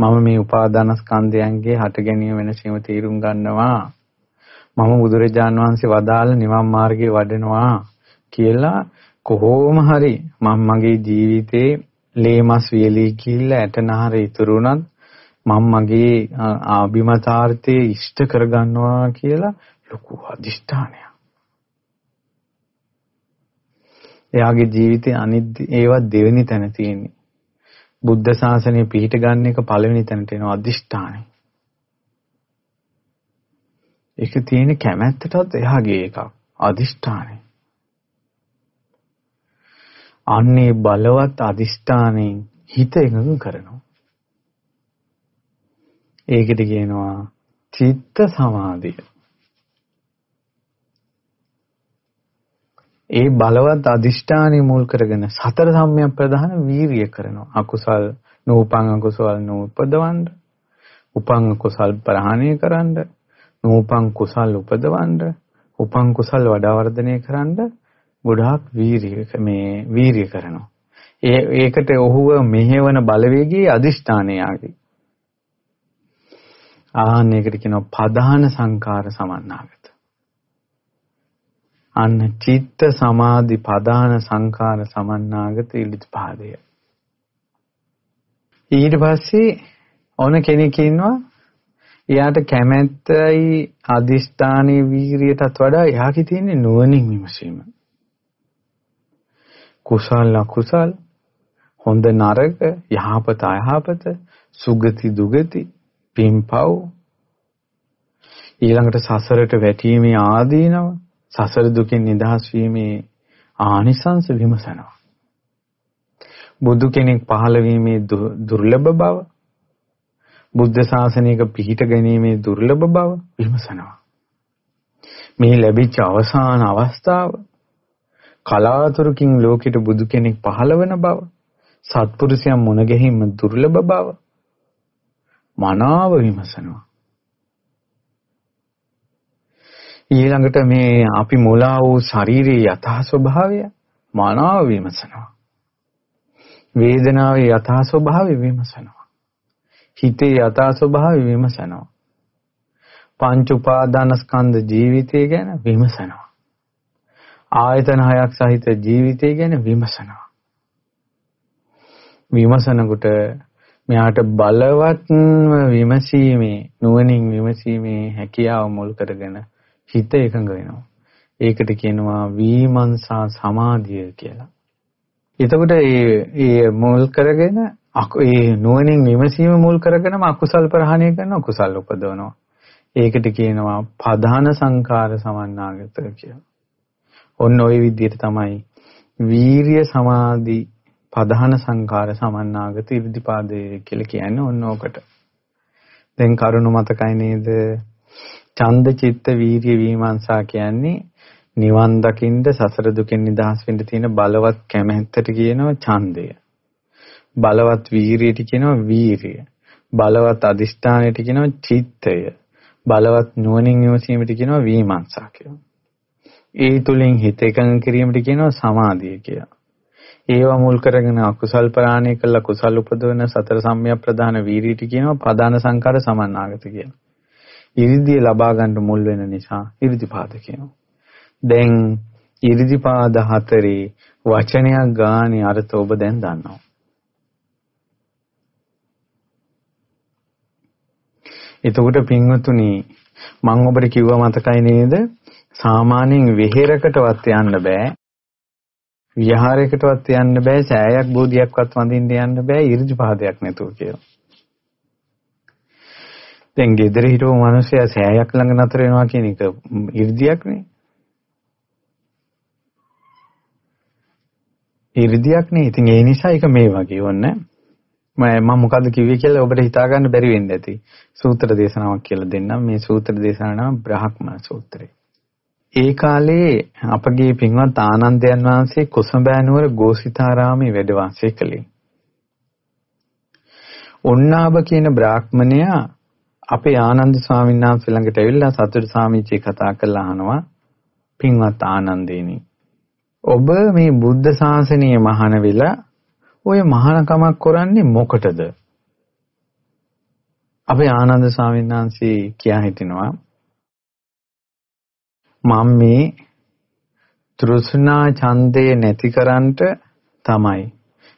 මම මේ උපාදානස්කන්ධයන්ගේ හට ගැනීම වෙනසීම තීරුම් ගන්නවා. මම බුදුරජාන් වහන්සේ වදාළ නිවන් මාර්ගයේ වඩනවා කියලා කොහොම හරි මම මගේ ජීවිතේ ලේමස් වියලී කියලා ඇටනහර ඉතුරු උනත් මම මගේ අභිමතාර්ථයේ ඉෂ්ට කරගන්නවා කියලා ලොකු අදිෂ්ඨානයක්. එයාගේ ජීවිතේ අනිත් ඒවා දෙවෙනි තැන තියෙන්නේ. බුද්ධ ශාසනය පිහිට ගන්න එක පළවෙනි තැනට එනවා අදිෂ්ඨානයි. ඒක තියෙන කැමැත්තටත් එහාගේ එකක්. අදිෂ්ඨානය. අන්නේ බලවත් අදිෂ්ඨානෙන් හිත එකඟ කරනවා. ඒකට කියනවා චිත්ත සමාධිය. ඒ බලවත් අදිෂ්ඨානෙ මුල් කරගෙන සතර සම්‍යක් ප්‍රධාන වීරිය කරනවා. අකුසල් නූපං අකුසල් නූපදවන්න. උපං අකුසල් ප්‍රහාණය කරන්න. නූපන් කුසල් උපදවන්න උපන් කුසල් වඩා වර්ධනය කරන්න ගොඩාක් වීරිය මේ වීරිය කරනවා. ඒ ඒකට ඔහුව මෙහෙවන බලවේගයේ අදිෂ්ඨානයයි. ආහන් එකට කියනවා ප්‍රධාන සංකාර සමන්නාගත. අන්න චිත්ත සමාධි ප්‍රධාන සංකාර සමන්නාගත ඉලිපාදය. ඊට පස්සේ ඕන කෙනෙක් ඉන්නවා එයාට කැමැත්තයි අදිෂ්ඨානයේ වීරියටත් වඩා එයාගේ තියෙන්නේ නුවණින් විමසීම. කුසල් අකුසල් හොඳ නරක යහපත අයහපත සුගති දුගති පින්පව් ඊළඟට සසරට වැටීමේ ආදීනව සසර දුකින් නිදහස් වීමේ ආනිසංස විමසනවා බුදු කෙනෙක් පහළ වීමේ දුර්ලභ බව බුද්ධ ශාසනයක පිහිට ගැනීමේ දුර්ලභ බව විමසනවා. මේ ලැබිච්ච අවසාන අවස්ථාව කලාතුරකින් ලෝකෙට බුදු කෙනෙක් පහළ වෙන බව සත්පුරුෂයන් මුණ ගැහිම දුර්ලභ බව මනාව විමසනවා. ඊළඟට මේ අපි මුලා වූ ශාරීරික යථා ස්වභාවය මනාව විමසනවා. වේදනාවේ යථා ස්වභාවය විමසනවා. හිතේ යථා ස්වභාවය විමසනවා. පංච උපාදානස්කන්ධ ජීවිතය ගැන විමසනවා. ආයතන හයක් සහිත ජීවිතය ගැන විමසනවා. විමසනකොට මෙයාට බලවත්ම විමසීමේ නුවණින් විමසීමේ හැකියාව මුල් කරගෙන හිත එකඟ වෙනවා. ඒකට කියනවා විමර්ශා සමාධිය කියලා. එතකොට මේ මේ මුල් කරගෙන ඒ නුවණින් විමසීම මුල් කරගෙනම අකුසල් ප්‍රහාණය කරනවා කුසල් උපදවනවා. ඒකට කියනවා ප්‍රධාන සංකාර සමන්නාගත කියලා. ඔන්න ওই විදිහට තමයි වීරිය සමාධි ප්‍රධාන සංකාර සමන්නාගත ඉර්ධිපාදේ කියලා කියන්නේ ඔන්න ඕකට. දැන් කරුණ මතකයි නේද? ඡන්ද චිත්ත වීරිය විමර්ශා කියන්නේ නිවන් දකින්න සසර දුකෙන් නිදහස් වෙන්න තියෙන බලවත් කැමැත්තට කියනවා ඡන්දය. බලවත් වීරියට කියනවා වීරිය. බලවත් අදිෂ්ඨානයට කියනවා චිත්තය. බලවත් නුවණින් විමසීමට කියනවා විමර්ශා කියලා. ඒ තුලින් හිත එකඟ කිරීමට කියනවා සමාධිය කියලා. ඒවා මුල් කරගෙන අකුසල් ප්‍රාණය කළ කුසල් උපදවන සතර සම්‍යක් ප්‍රදාන වීරියට කියනවා ප්‍රධාන සංකාර සමන්නාගත කියලා. ඉරිදී ලබා ගන්න මුල් වෙන නිසා ඉරිදිපාද කියනවා. දැන් ඉරිදිපාද හතරේ වචනයක් ගානේ අර්ථ ඔබ දැන් දන්නවා. එතකොට පින්වතුනි මම ඔබට කිව්වා මතකයි නේද? සාමාන්‍යයෙන් විහෙරකටවත් යන්න බෑ. විහාරයකටවත් යන්න බෑ. සෑයක් බෝධියක්වත් වඳින්න යන්න බෑ. 이르ජ පහදයක් නැතුව කියලා. දැන් ගෙදර හිටපු මිනිස්සයා සෑයක් ළඟ නතර වෙනවා කියන එක 이르දියක් නේ. 이르දියක් නේ. ඉතින් ඒ නිසා ඒක මේ වගේ ඕනේ. මම මොකද්ද කිව්වේ කියලා ඔබට හිතා ගන්න බැරි වෙන්න ඇති. සූත්‍ර දේශනාවක් කියලා දෙන්නම්. මේ සූත්‍ර දේශනාව නම බ්‍රහ්ම සූත්‍රය. ඒ කාලේ අපගේ පින්වත් ආනන්දයන් වහන්සේ කුසඹෑනුවර ගෝසිතාරාමේ වැඩ වාසය කළේ. උන්නාබ කියන බ්‍රාහ්මණයා අපේ ආනන්ද ස්වාමීන් වහන්සේ ළඟට ඇවිල්ලා සතුට ස්වාමීචි කතා කරලා අහනවා පින්වත් ආනන්දේනි ඔබ මේ බුද්ධ ශාසනය මහාන වෙලා ඔය මහානකමක් කරන්නේ මොකටද? අපේ ආනන්ද ස්වාමීන් වහන්සේ කියා හිටිනවා මම මේ තෘෂ්ණා ඡන්දේ නැතිකරන්ට තමයි.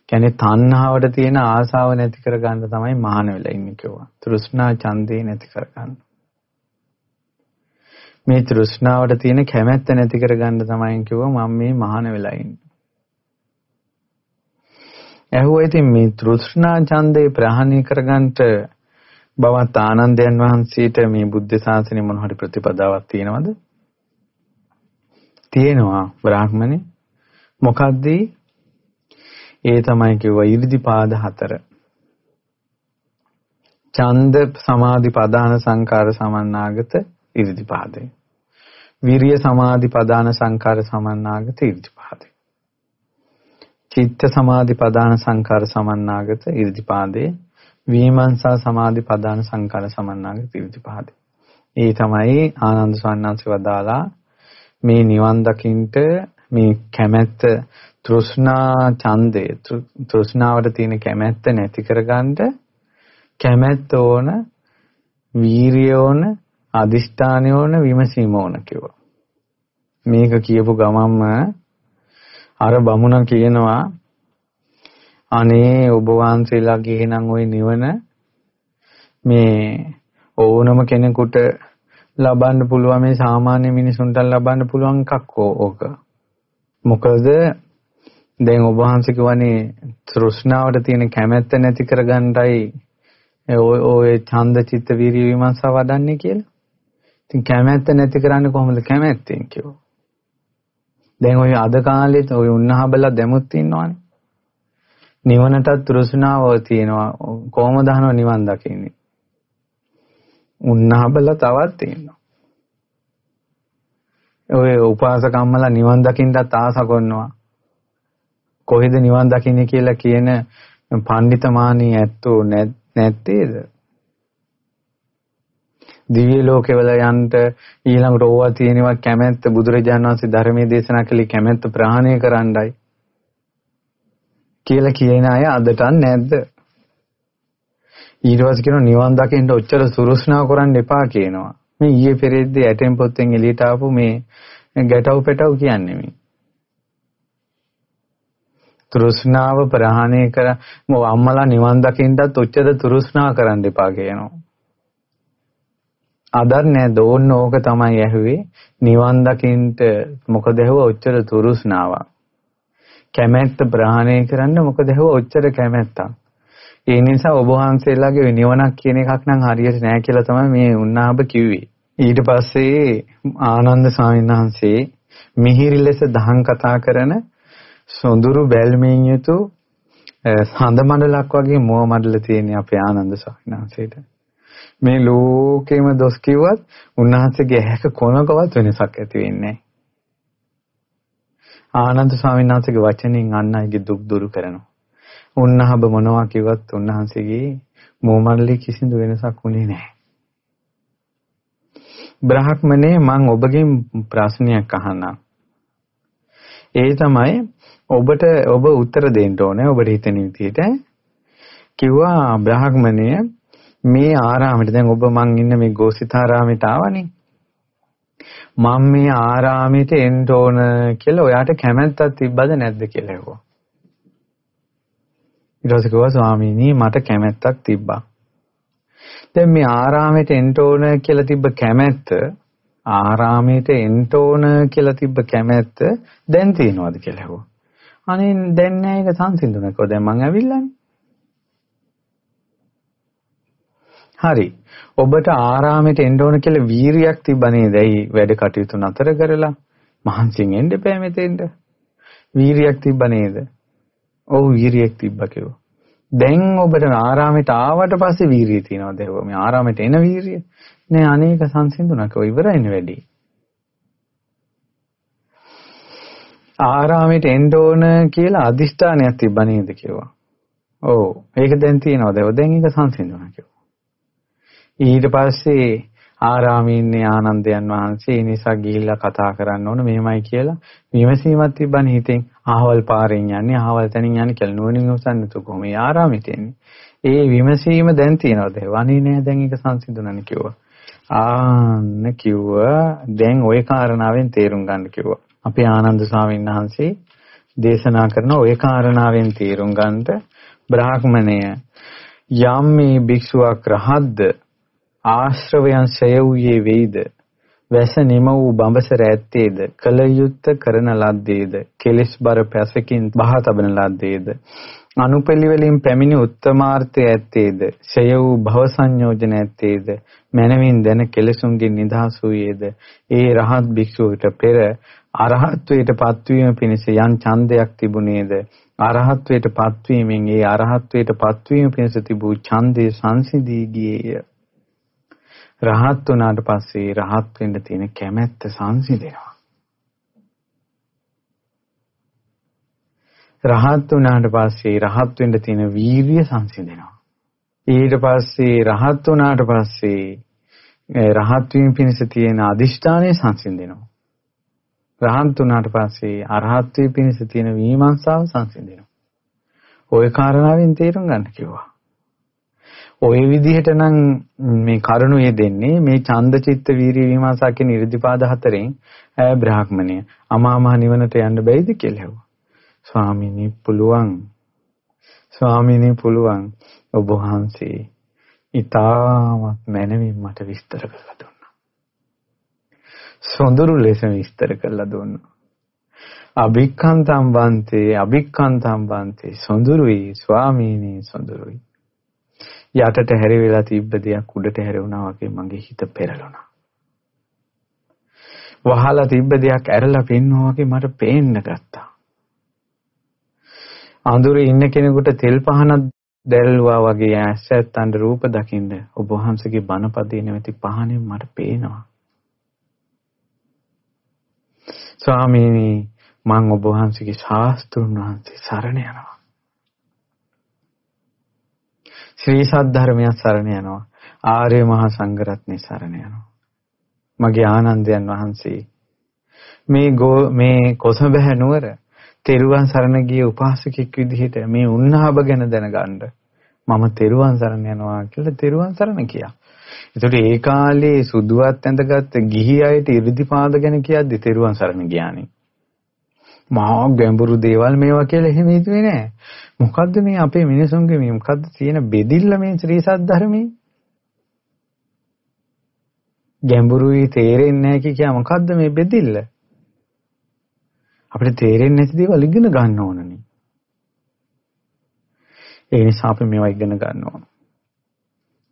කියන්නේ තණ්හාවට තියෙන ආසාව නැති කරගන්න තමයි මහාන වෙලා ඉන්නේ කිව්වා. තෘෂ්ණා ඡන්දේ නැති කරගන්න. මේ තෘෂ්ණාවට තියෙන කැමැත්ත නැති කරගන්න තමයි කිව්වා මම මේ මහාන වෙලා ඉන්නේ. ඇහුවා ඉතින් මේ තෘෂ්ණා ඡන්දේ ප්‍රහාණය කරගන්නට බවත් ආනන්දයන් වහන්සේට මේ බුද්ධ ශාසනය මොන හරි ප්‍රතිපදාවක් තියෙනවද? තියෙනවා බ්‍රාහ්මණේ. මොකද්ද? ඒ තමයි කිව්වා 이르දිපාද හතර. ඡන්ද සමාධි ප්‍රධාන සංකාර සමන්නාගත 이르දිපාදේ. විරිය සමාධි ප්‍රධාන සංකාර සමන්නාගත 이르දිපාදේ. චිත්ත සමාධි ප්‍රධාන සංකාර සමන්නාගත 이르දිපාදේ විමංශා සමාධි ප්‍රධාන සංකාර සමන්නාගත 이르දිපාදේ. ඒ තමයි ආනන්ද සාන්නාංශ වදාලා මේ නිවන් දකින්ට මේ කැමැත්ත තෘෂ්ණා ඡන්දේ තෘෂ්ණාවට තියෙන කැමැත්ත නැති කරගන්න කැමැත්ත ඕන වීරිය ඕන අදිෂ්ඨානය ඕන විමසීම ඕන කිව්වා. මේක කියපු ගමන්ම අර බමුණ කියනවා අනේ ඔබ වහන්සේලා ගිහිනම් ওই නිවන මේ ඕනම කෙනෙකුට ලබන්න පුළුවන් මේ සාමාන්‍ය මිනිසුන්ට ලබන්න පුළුවන් එකක් ඕක. මොකද දැන් ඔබ වහන්සේ කියවනේ තෘෂ්ණාවට තියෙන කැමැත්ත නැති කරගන්නයි ඔය ඡන්ද චිත්ත වීර්ය විමර්ශා වඩන්නේ කියලා. ඉතින් කැමැත්ත නැති කරන්නේ කොහොමද කැමැත්තෙන් කියෝ? දැන් ඔය අද කාලෙත් ඔය උන්නහබලා දැමුත් ඉන්නවනේ. නිවනටත් තෘෂ්ණාව තියෙනවා. කොහොමද අහනවා නිවන් දකින්නේ? උන්නහබලා තවත් තියෙනවා. ඔය උපාසකම්මලා නිවන් දකින්නත් ආස කරනවා. කොහෙද නිවන් දකින්නේ කියලා කියන පඬිතමාණී ඇත්තෝ නැත්තේද? දිව්‍ය ලෝකවල යන්න ඊළඟට ඕවා තියෙනවා කැමැත්ත බුදුරජාණන් වහන්සේ ධර්මයේ දේශනා කළේ කැමැත්ත ප්‍රහාණය කරන්නයි කියලා කියන අය අදටත් නැද්ද ඊට පස්සේ කියනවා නිවන් දකින්න ඔච්චර සුරුස්නා කරන්න එපා කියනවා මේ ඊයේ පෙරේද්දී ඇටෙන් පොත්තෙන් එළියට ආපු මේ ගැටව් පැටව් කියන්නේ මේ තෘෂ්ණාව ප්‍රහාණය කර අම්මලා නිවන් දකින්නත් ඔච්චර තෘෂ්ණා කරන්න එපා කියනවා අදත් නේද ඕන්න ඕක තමයි ඇහුවේ නිවන් දකින්ට මොකද ඇහුවා ඔච්චර තුරුස්නාවක් කැමැත්ත ප්‍රහාණය කරන්න මොකද ඇහුවා ඔච්චර කැමැත්තක් ඒ නිසා ඔබ වහන්සේලාගේ නිවනක් කියන එකක් නම් හරියට නෑ කියලා තමයි මේ උන්නාබ කිව්වේ ඊට පස්සේ ආනන්ද ස්වාමීන් වහන්සේ මිහිරි ලෙස දහම් කතා කරන සොඳුරු බැල්මෙන් යුතු සඳ මණ්ඩලක් වගේ මුව මණ්ඩල තියෙන අපේ ආනන්ද ස්වාමීන් වහන්සේට මේ ලෝකෙම දොස් කිව්වත් උන්වහන්සේගේ ඇහැක කොනකවත් වෙනසක් ඇති වෙන්නේ ආනන්ද ස්වාමීන් වහන්සේගේ වචනෙන් අන් අයගේ දුක් දුරු කරනවා. උන්හබ මොනවා කිව්වත් උන්වහන්සේගේ මෝමණ්ඩලේ කිසිදු වෙනසක් වුණේ නැහැ. බ්‍රහ්මනේ මම ඔබගෙන් ප්‍රශ්නයක් අහන්නම්. ඒ තමයි ඔබට ඔබ උත්තර දෙන්න ඕනේ ඔබට හිතෙන විදිහට. කිව්වා බ්‍රහ්මනේ මේ ආරාමෙට දැන් ඔබ මං ඉන්න මේ ගෝසිතාරාමෙට ආවනේ. මම මේ ආරාමෙට එන්න ඕන කියලා ඔයාට කැමැත්තක් තිබ්බද නැද්ද කියලා ඇහුවා. ඊට පස්සේ කිව්වා ස්වාමීනි මට කැමැත්තක් තිබ්බා. දැන් මේ ආරාමෙට එන්න ඕන කියලා තිබ්බ කැමැත්ත ආරාමයට එන්න ඕන කියලා තිබ්බ කැමැත්ත දැන් තියෙනවද කියලා ඇහුවා. අනේ දැන් නෑ ඒක සංසිඳුණා. කොහොමද මං ඇවිල්ලානේ. හරි. ඔබට ආරාමයට එන්න ඕන කියලා වීරියක් තිබණේ දැයි වැඩ කටයුතු නතර කරලා මහන්සියෙන් එන්න බෑ මෙතෙන්ට. වීරියක් තිබ්බ නේද? ඔව් වීරියක් තිබ්බ කිව්වා. දැන් ඔබට ආරාමයට ආවට පස්සේ වීරිය තියනවාද? මේ ආරාමයට එන වීරිය. නෑ අනේක සංසිඳුණා කිව්වා ඉවරයිනේ වැඩි. ආරාමයට එන්න ඕන කියලා අදිෂ්ඨානයක් තිබ්බ නේද කිව්වා. ඔව්. ඒක දැන් තියනවාද? දැන් ඒක සංසිඳුණා කිව්වා. ඊට පස්සේ ආරාමේ ඉන්නේ ආනන්දයන් වහන්සේ ඒ නිසා ගිහිල්ලා කතා කරන්න ඕන මෙහෙමයි කියලා විමසීමක් තිබ්බන හිතෙන් අහවල් පාරෙන් යන්නේ අහවල් තැනින් යන්නේ කියලා නුවණින් උසන්නේ තු කොහොමද ආරාමේ තියෙන්නේ ඒ විමසීම දැන් තියනවාද වනේ නෑ දැන් ඒක සංසිඳුණානේ කිව්වා ආන්න කිව්වා දැන් ওই කාරණාවෙන් තේරුම් ගන්න කිව්වා අපේ ආනන්ද ස්වාමීන් වහන්සේ දේශනා කරන ওই කාරණාවෙන් තේරුම් ගන්නට බ්‍රාහ්මණය යම් මේ භික්ෂුවක් රහත්ද ආශ්‍රවයන් සය වූයේ වෙයිද වැස නිම වූ බඹසර ඇත්තේද කලයුත්ත කරන ලද්දේද කෙලෙස් බර පැසකින් බහ තබන ලද්දේද අනුපලිවලින් පැමිණි උත්තමාර්ථය ඇත්තේද ෂය වූ භව සංයෝජන ඇත්තේද මනමින් දැන කෙලසුන්ගෙන් නිදහස් වූයේද ඒ රහත් භික්ෂුවට පෙර අරහත්වයට පත්වීම පිණිස යම් ඡන්දයක් තිබුණේද අරහත්වයට පත්වීමෙන් ඒ අරහත්වයට පත්වීම පිණිස තිබූ ඡන්දේ සංසිදී ගියේය රහත් වුණාට පස්සේ රහත් වෙන්න තියෙන කැමැත්ත සංසිඳෙනවා. රහත් වුණාට පස්සේ රහත් වෙන්න තියෙන වීරිය සංසිඳෙනවා. ඊට පස්සේ රහත් වුණාට පස්සේ රහත් වීම පිණිස තියෙන අදිෂ්ඨානය සංසිඳෙනවා. රහත් වුණාට පස්සේ අරහත් වීම පිණිස තියෙන විමර්ශාව සංසිඳෙනවා. ওই කාරණාවෙන් තේරුම් ගන්න කිව්වා. ওই විදිහට නම් මේ කරුණුය දෙන්නේ මේ ඡන්ද චිත්ත වීරිය විමාසා කියන 이르දිපාද හතරෙන් බ්‍රාහ්මණය අමා මහ නිවනට යන්න බැයිද කියලා හෙව්වා. ස්වාමීනි පුළුවන්. ස්වාමීනි පුළුවන්. ඔබ වහන්සේ ඊටමත් මැනවින් මට විස්තර කරලා දුන්නා. සොඳුරු ලෙස විස්තර කරලා දුන්නා. අභික්ඛන්තම් වන්තේ අභික්ඛන්තම් වන්තේ සොඳුරුයි ස්වාමීනි සොඳුරුයි යටට හැරි වෙලා තිබ්බ දෙයක් උඩට හැරුණා වගේ මගේ හිත පෙරළුණා. වහලා තිබ්බ දෙයක් ඇරලා පෙන්නවා වගේ මට පේන්න ගත්තා. අඳුරේ ඉන්න කෙනෙකුට තෙල් පහනක් දැල්වා වගේ ඇස්සැත්තන්ට රූප දකින්න ඔබ වහන්සේගේ බණපදේ නැවති පහනෙන් මට පේනවා. ස්වාමීනි මං ඔබ වහන්සේගේ ශාස්ත්‍රුන් වහන්සේ සරණ යනවා. ශ්‍රී සද්ධර්මයක් සරණ යනවා. ආර්ය මහා සංඝරත්නය සරණ යනවා. මගේ ආනන්දයන් වහන්සේ මේ ගෝ මේ කොසඹෑ නුවර තෙරුවන් සරණ ගිය උපාසකෙක් විදිහට මේ උන්හාබ ගැන දැනගන්න මම තෙරුවන් සරණ යනවා කියලා තෙරුවන් සරණ කියා. ඒතකොට ඒ කාලේ සුදුවත් ඇඳගත් ගිහි අයට 이르දිපාද ගැන කියද්දි තෙරුවන් සරණ ගියානේ. මහා ගැඹුරු දේවල් මේවා කියලා එහෙම හිතුවේ නෑ. මොකද්ද මේ අපේ මිනිසුන්ගේ මේ මොකද්ද තියෙන බෙදිල්ල මේ ශ්‍රී සද්ධර්මයේ? ගැඹුරුයි තේරෙන්නේ නැහැ කිය මොකද්ද මේ බෙදිල්ල? අපිට තේරෙන්නේ නැති දේවල් ඉගෙන ගන්න ඕනනේ. ඒ නිසා අපි මේවා ඉගෙන ගන්න ඕන.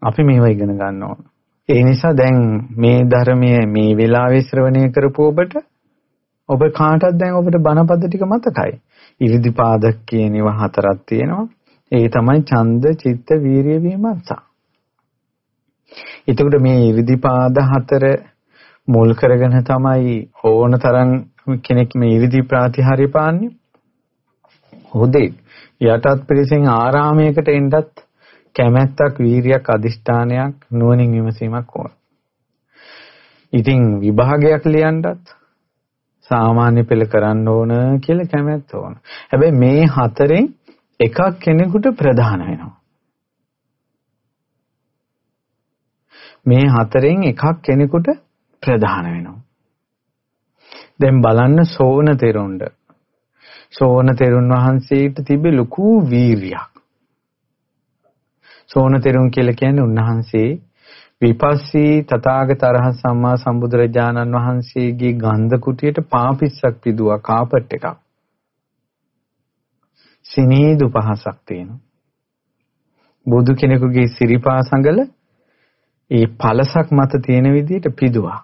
අපි මේවා ඉගෙන ගන්න ඕන. ඒ නිසා දැන් මේ ධර්මයේ මේ වෙලාවේ ශ්‍රවණය කරපු ඔබට ඔබ කාටවත් දැන් ඔබට බණපද ටික මතකයි. ඉරිදිපාද කියන ඒවා හතරක් තියෙනවා. ඒ තමයි ඡන්ද, චිත්ත, වීරිය, විමර්ශන. එතකොට මේ ඉරිදිපාද හතර මුල් කරගෙන තමයි ඕන තරම් කෙනෙක් මේ ඉරිදි ප්‍රාතිහාර්ය පාන්නේ. හොදේ යටත් පිරිසෙන් ආරාමයකට එන්නත් කැමැත්තක්, වීරියක්, අදිෂ්ඨානයක්, නුවණින් විමසීමක් ඕන. ඉතින් විභාගයක් ලියන්නත් සාමාන්‍ය පෙළ කරන්න ඕන කියලා කැමැත්ත ඕන. හැබැයි මේ හතරෙන් එකක් කෙනෙකුට ප්‍රධාන වෙනවා. මේ හතරෙන් එකක් කෙනෙකුට ප්‍රධාන වෙනවා. දැන් බලන්න සෝන තෙරුණ්ඩ. සෝන තෙරුන් වහන්සේට තිබේ ලොකු වීරියක්. සෝන තෙරුන් කියලා කියන්නේ උන්වහන්සේ විපස්සී තථාගත අරහත් සම්මා සම්බුදුරජාණන් වහන්සේගේ ගන්ධ කුටියට පාපිස්සක් පිදුවා කාපට් එකක්. සිනීදු පහසක් තියෙනවා. බුදු කෙනෙකුගේ සිරිපා සංගල ඒ පළසක් මත තියෙන විදිහට පිදුවා.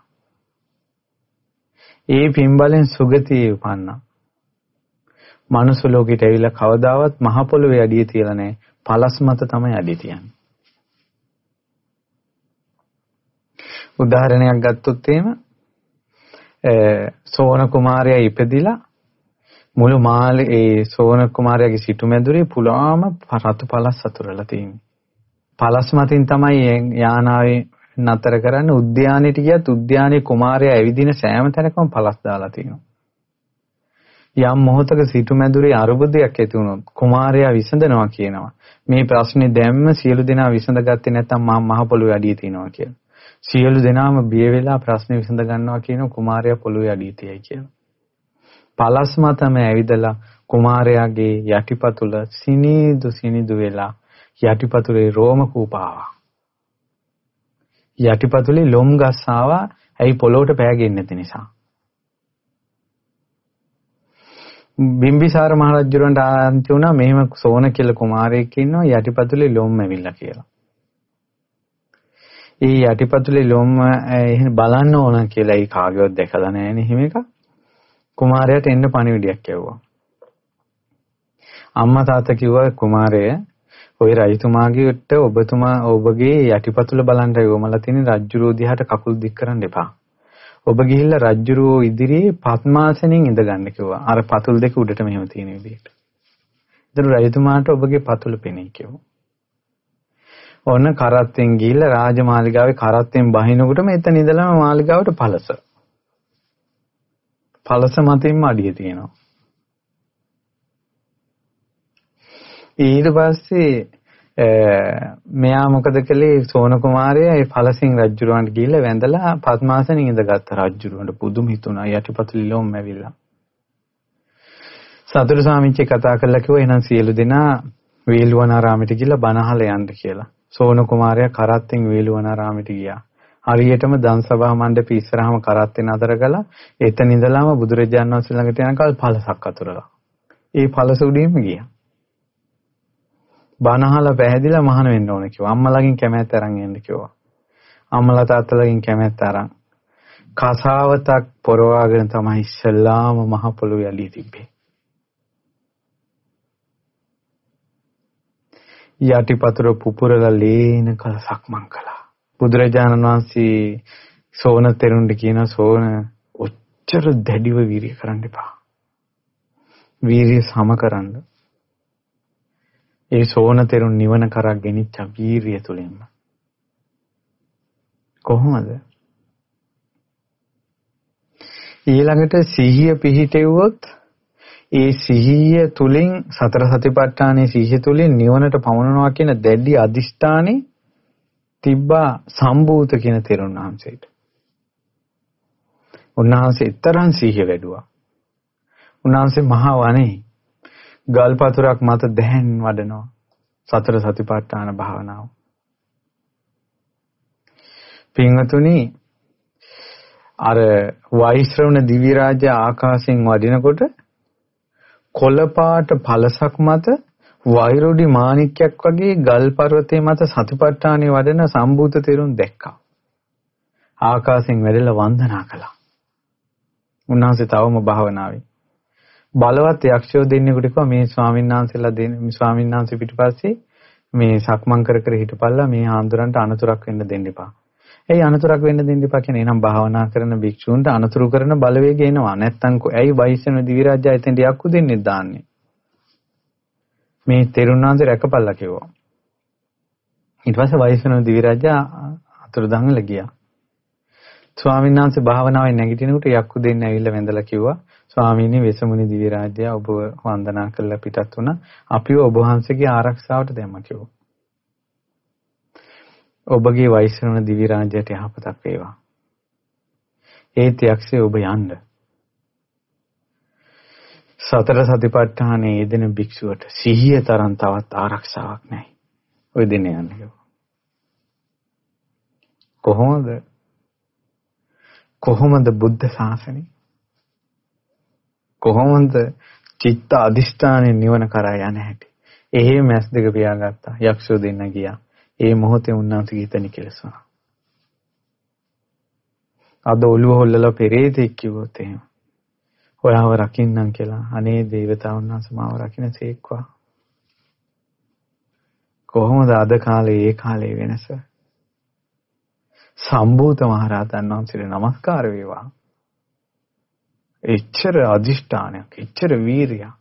ඒ පින්බලෙන් සුගතියේ උපන්නා. මනුස්ස ලෝකෙට ඇවිල්ලා කවදාවත් මහ පොළොවේ අඩිය තියලා නැහැ. පළස් මත තමයි අඩිය තියන්නේ. උදාහරණයක් ගත්තොත් එහෙම සෝන කුමාරයා ඉපදිලා මුළු මාළේ ඒ සෝන කුමාරයාගේ සිටු මැදුරේ පුලාම රතු පළස් සතුරලා තියෙනවා. පළස් මතින් තමයි යානාවේ නතර කරන්න උද්‍යානෙට ගියත් උද්‍යානයේ කුමාරයා ඇවිදින සෑම තැනකම පළස් දාලා තියෙනවා. යම් මොහොතක සිටු මැදුරේ අරුබුදයක් ඇති වුණොත් කුමාරයා විසඳනවා කියනවා. මේ ප්‍රශ්නේ දැම්ම සියලු දෙනා විසඳගත්තේ නැත්නම් මම මහ පොළොවේ අඩිය තියනවා කියලා. සියලු දෙනාම බිය වෙලා ප්‍රශ්නේ විසඳ ගන්නවා කියන කුමාරයා පොළොවේ අඩිය තියයි කියනවා. පලස්මතම ඇවිදලා කුමාරයාගේ යටිපතුල සිනිදු සිනිදු වෙලා යටිපතුලේ රෝම කූපාවා. යටිපතුලේ ලොම් ගස් ආවා ඇයි පොළොවට පෑගෙන්නේ නැති නිසා. බිම්බිසාර මහරජුරන්ට ආන්ති වුණා මෙහෙම සෝන කියලා කුමාරයෙක් ඉන්නවා යටිපතුලේ ලොම් ඇවිල්ලා කියලා. ඒ යටිපතුලේ ලොම් එහෙම බලන්න ඕන කියලා ඒ කාගේවත් දැකලා නැහැ නේ හිම එක. කුමාරයාට එන්න පණිවිඩයක් ඇව්වා. අම්මා තාත්තා කිව්වා කුමාරය ඔය රජතුමාගේට ඔබතුමා ඔබගේ යටිපතුල බලන්න යොමලා තියෙන රජ්ජුරුව දිහාට කකුල් දික් කරන්න එපා. ඔබ ගිහිල්ලා රජ්ජුරුව ඉදිරියේ පත්මාසනෙන් ඉඳගන්න කිව්වා. අර පතුල් දෙක උඩට මෙහෙම තියෙන විදිහට. ඒතර රජතුමාට ඔබගේ පතුල පෙනී කිව්වා. ඕන කරත්තෙන් ගිහිල්ලා රාජමාලිගාවේ කරත්තෙන් බහිනකොටම එතන ඉඳලාම මාලිගාවට පලස. පලස මතින්ම අඩිය තියෙනවා. ඊට පස්සේ මෙයා මොකද කළේ සෝන කුමාරයා ඒ පලසින් රජුරවන්ට ගිහිල්ලා වැඳලා පద్මාසනෙ ඉඳගත් රජුරවන්ට පුදුම හිතුණා යටිපතුලිලොම් ඇවිල්ලා. සතුරු සාමිච්චි කතා කරලා කිව්වා එහෙනම් සියලු දෙනා වේලුවනාරාමයට ගිහිල්ලා බණ අහලා යන්න කියලා. සෝන කුමාරයා කරත්තෙන් වේලුවනාරාමයට ගියා. හරියටම දන් සභා මණ්ඩපය ඉස්සරහම කරත් වෙන අතර කළා. එතන ඉඳලාම බුදුරජාණන් වහන්සේ ළඟට යනකල් පළසක් අතුරලා. ඒ පළස උඩින්ම ගියා. බනහලා පැහැදිලා මහාන වෙන්න ඕන කිව්වා. අම්මලාගෙන් කැමැත්ත අරන් එන්න කිව්වා. අම්මලා තාත්තලාගෙන් කැමැත්ත අරන් කසාවතක් පොරවාගෙන තමයි ඉස්සල්ලාම මහ පොළොවේ යලි තිබ්බේ. යටිපතුර පුපුරලා ලේන කල සක්මන් කළා. බුදුරජාණන් වහන්සේ සෝන තෙරුන්ට කියන සෝන ඔච්චර දැඩිව වීරිය කරන්න එපා. වීරිය සම කරන්න. ඒ සෝන තෙරුන් නිවන කරා ගෙනිච්ච වීරිය තුලින්ම. කොහොමද? ඊළඟට සිහිය පිහිටෙව්වොත් ඒ සිහිය තුලින් සතර සතිපට්ඨානයේ සිහිය තුලින් නිවනට පමුණනවා කියන දැඩි අදිෂ්ඨානේ තිබ්බා සම්බූත කියන තෙරුන් වහන්සේට. උන්වහන්සේ තරම් සිහිය වැඩුවා. උන්වහන්සේ මහා වනේ ගල් පතුරක් මත දැහැන් වඩනවා සතර සතිපට්ඨාන භාවනාව. පින්වතුනි අර වෛශ්‍රවණ දිවි රාජ්‍ය ආකාශයෙන් වඩිනකොට කොළපාට පළසක් මත වෛරෝඩි මාණික්යක් වගේ ගල් පර්වතයේ මත සතිපට්ඨානෙ වඩන සම්බූත තෙරුන් දැක්කා. ආකාශයෙන් වැදලා වන්දනා කළා. උන්වහන්සේ තවම භාවනාවේ බලවත් යක්ෂයෝ දෙන්නෙකුට කිව්වා මේ ස්වාමීන් වහන්සේලා දෙන මේ ස්වාමීන් වහන්සේ පිටිපස්සේ මේ සක්මන් කර කර හිටපල්ලා මේ ආන්දරන්ට අනතුරක් වෙන්න දෙන්න එපා. ඇයි අනතුරක් වෙන්න දෙන්න එපා කියන්නේ එහෙනම් භාවනා කරන භික්ෂූන්ට අනතුරු කරන බලවේගය එනවා. නැත්තම් ඇයි වෛශ්‍යන දිවිරාජ්‍ය ඇතෙන්ට යක්කු දෙන්නේ දාන්නේ? මේ තෙරුණාන්ද රැකපල්ලා කිව්වා. ඊට පස්සේ වෛශ්‍යන දිවිරාජ්‍ය අතුරුදහන්ල ගියා. ස්වාමීන් වහන්සේ භාවනාවේ නැගිටිනකොට යක්කු දෙන්න ඇවිල්ලා වැඳලා කිව්වා ස්වාමීනි වෙසමුණි දිවි රාජ්‍ය ඔබ වන්දනා කරලා පිටත් වුණා අපිව ඔබ වහන්සේගේ ආරක්ෂාවට දැම්මා කිව්වා ඔබගේ වෛශ්‍රවණ දිවි රාජ්‍යයට යහපතක් වේවා. ඒත් යක්ෂය ඔබ යන්න. සතර සතිපට්ඨානයේ යෙදෙන භික්ෂුවට සිහිය තරම් තවත් ආරක්ෂාවක් නැහැ. ඔය දින යන්නේ. කොහොමද? කොහොමද බුද්ධ ශාසනය? කොහොමද චිත්ත අධිෂ්ඨානයේ නිවන කරා යන හැටි? එහෙම ඇස් දෙක පියාගත්තා. යක්ෂෝ දෙන්න ගියා. ඒ මොහොතේ උන්නාන්සේගේ හිත නිකලස වුණා. අද ඔළුව හොල්ලලා පෙරේතෙක් කිව්වොත් එහෙම. ඔයාව රකින්නම් කියලා අනේ දේවතාවුන් වහන්සේ මාව රකින්න සේක්වා. කොහොමද අද කාලේ ඒ කාලේ වෙනස? සම්බූත මහරහතන් වහන්සේට নমස්කාර වේවා. එච්චර අදිෂ්ඨානයක්, එච්චර වීරියක්.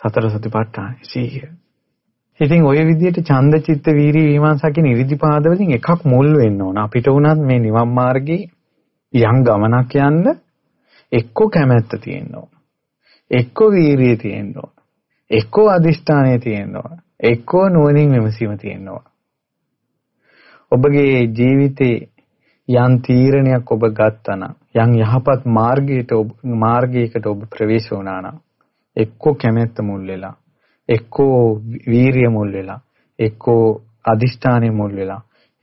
සතර සතිපට්ඨාන සීය ඉතින් ওই විදිහට ඡන්ද චිත්ත වීරි විමර්ශා කියන ඉරිදිපාද වලින් එකක් මුල් වෙන්න ඕන. අපිට උනත් මේ නිවන් මාර්ගේ යම් ගමනක් යන්න එක්කෝ කැමැත්ත තියෙන්න ඕන. එක්කෝ වීරිය තියෙන්න ඕන. එක්කෝ අදිෂ්ඨානය තියෙන්න ඕන. එක්කෝ නුවණින් විමසීම තියෙන්න ඕන. ඔබගේ ජීවිතේ යම් තීරණයක් ඔබ ගත්තා නම් යම් යහපත් මාර්ගයකට මාර්ගයකට ඔබ ප්‍රවේශ වුණා නම් එක්කෝ කැමැත්ත මුල් වෙලා එක්කෝ වීරිය මුල් වෙලා එක්කෝ අදිෂ්ඨානෙ මුල් වෙලා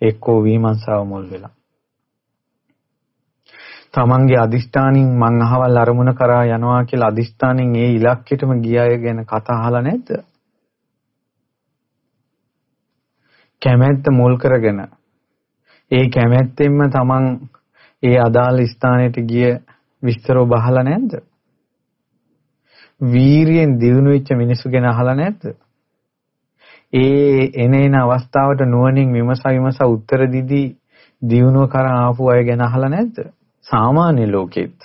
එක්කෝ විමර්ශාව මුල් වෙලා තමන්ගේ අදිෂ්ඨානින් මං අහවල් අරමුණ කරා යනවා කියලා අදිෂ්ඨානින් ඒ ඉලක්කෙටම ගිය අය ගැන කතා අහලා නැද්ද? කැමැත්ත මුල් කරගෙන ඒ කැමැත්තෙන්ම තමන් ඒ අදාළ ස්ථානයට ගිය විස්තරෝ බහලා නැද්ද? වීරියෙන් දිනු වෙච්ච මිනිස්සු ගැන අහලා නැද්ද? ඒ එනේන අවස්ථාවට නුවණින් විමසා විමසා උත්තර දීදී දිනුව කරා ආපු අය ගැන අහලා නැද්ද? සාමාන්‍ය ලෝකෙත්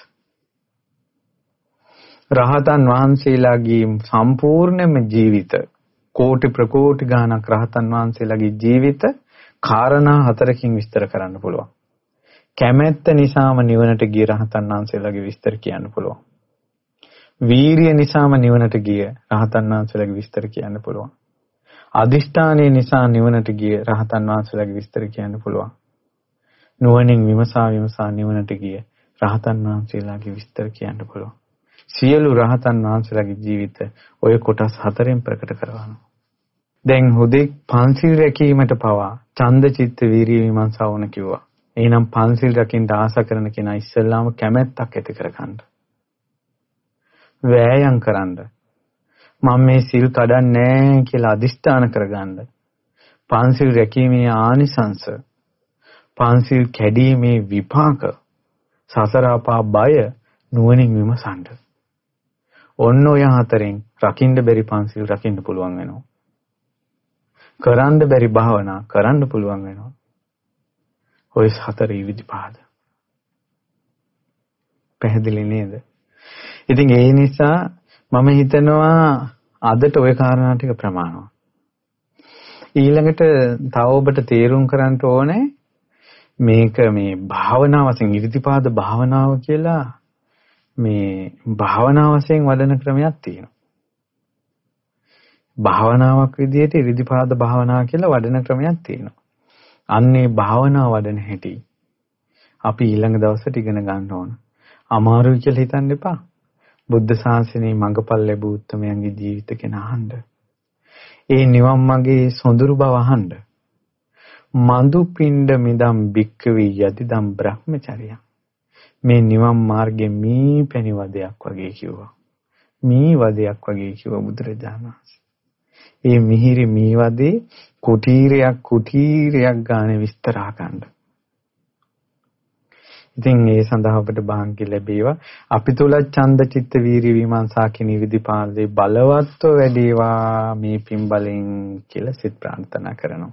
රහතන් වහන්සේලාගේ සම්පූර්ණම ජීවිත කෝටි ප්‍රකෝටි ගාණක් රහතන් වහන්සේලාගේ ජීවිත කාරණා හතරකින් විස්තර කරන්න පුළුවන්. කැමැත්ත නිසාම නිවනට ගිය රහතන් වහන්සේලාගේ විස්තර කියන්න පුළුවන්. වීරිය නිසාම නිවනට ගිය රහතන් වහන්සේලාගේ විස්තර කියන්න පුළුවන්. අදිෂ්ඨානය නිසා නිවනට ගිය රහතන් වහන්සේලාගේ විස්තර කියන්න පුළුවන්. නුවණින් විමසා විමසා නිවනට ගිය රහතන් වහන්සේලාගේ විස්තර කියන්න පුළුවන්. සියලු රහතන් වහන්සේලාගේ ජීවිත ඔය කොටස් හතරෙන් ප්‍රකට කරවනවා. දැන් හුදෙක් පන්සිල් රැකීමට පවා ඡන්ද චිත්ත වීරිය විමර්ශන කිව්වා. එහෙනම් පන්සිල් රකින්න ආස කරන කෙනා ඉස්සෙල්ලාම කැමැත්තක් ඇති කරගන්න. වෑයම් කරන්න. මම මේ සිල් කඩන්නේ නැහැ කියලා අදිෂ්ඨාන කරගන්න. පන්සිල් රැකීමේ ආනිසංස පන්සිල් කැඩීමේ විපාක සසරාපා බය නුවණින් විමසන්න. ඔන්න ඔය හතරෙන් රකින්න බැරි පන්සිල් රකින්න පුළුවන් වෙනවා. කරන්න බැරි භාවනා කරන්න පුළුවන් වෙනවා. ඔය හතර ඊවිදි පහද. පැහැදිලි නේද? ඉතින් ඒ නිසා මම හිතනවා අදට ওই කාරණා ටික ප්‍රමාණවත්. ඊළඟට තව ඔබට තේරුම් කරන්න ඕනේ මේක මේ භාවනා වශයෙන් ඉරිතිපාද භාවනාව කියලා මේ භාවනා වශයෙන් වඩන ක්‍රමයක් තියෙනවා. භාවනාවක් විදිහට ඉරිතිපාද භාවනා කියලා වඩන ක්‍රමයක් තියෙනවා. අන්නේ භාවනාව වඩන හැටි අපි ඊළඟ දවසට ඉගෙන ගන්න ඕන. අමාරුයි කියලා හිතන්න එපා. බුද්ධ ශාසනයේ මඟපල් ලැබූ උත්මයන්ගේ ජීවිත ගැන අහන්න. ඒ නිවන් මාගේ සොඳුරු බව අහන්න. මඳු පිණ්ඩ මිදම් භික්කවි යතිදම් බ්‍රහ්මචර්යං. මේ නිවන් මාර්ගේ මේ පැණිවදයක් වගේ කිව්වා. මේ වදයක් වගේ කිව්වා බුදුරජාණන් වහන්සේ. ඒ මිහිරි මේ වදේ කුටීරයක් කුටීරයක් ගානේ විස්තර ආකාණ්ඩ. ඉතින් ඒ සඳහා ඔබට භාග්‍ය ලැබේවා. අපි තුල ඡන්ද චිත්ත වීරි විමර්ශා කිනී විදිපාදේ බලවත්ව වැඩේවා මේ පින් බලෙන් කියලා සිත ප්‍රාර්ථනා කරනවා.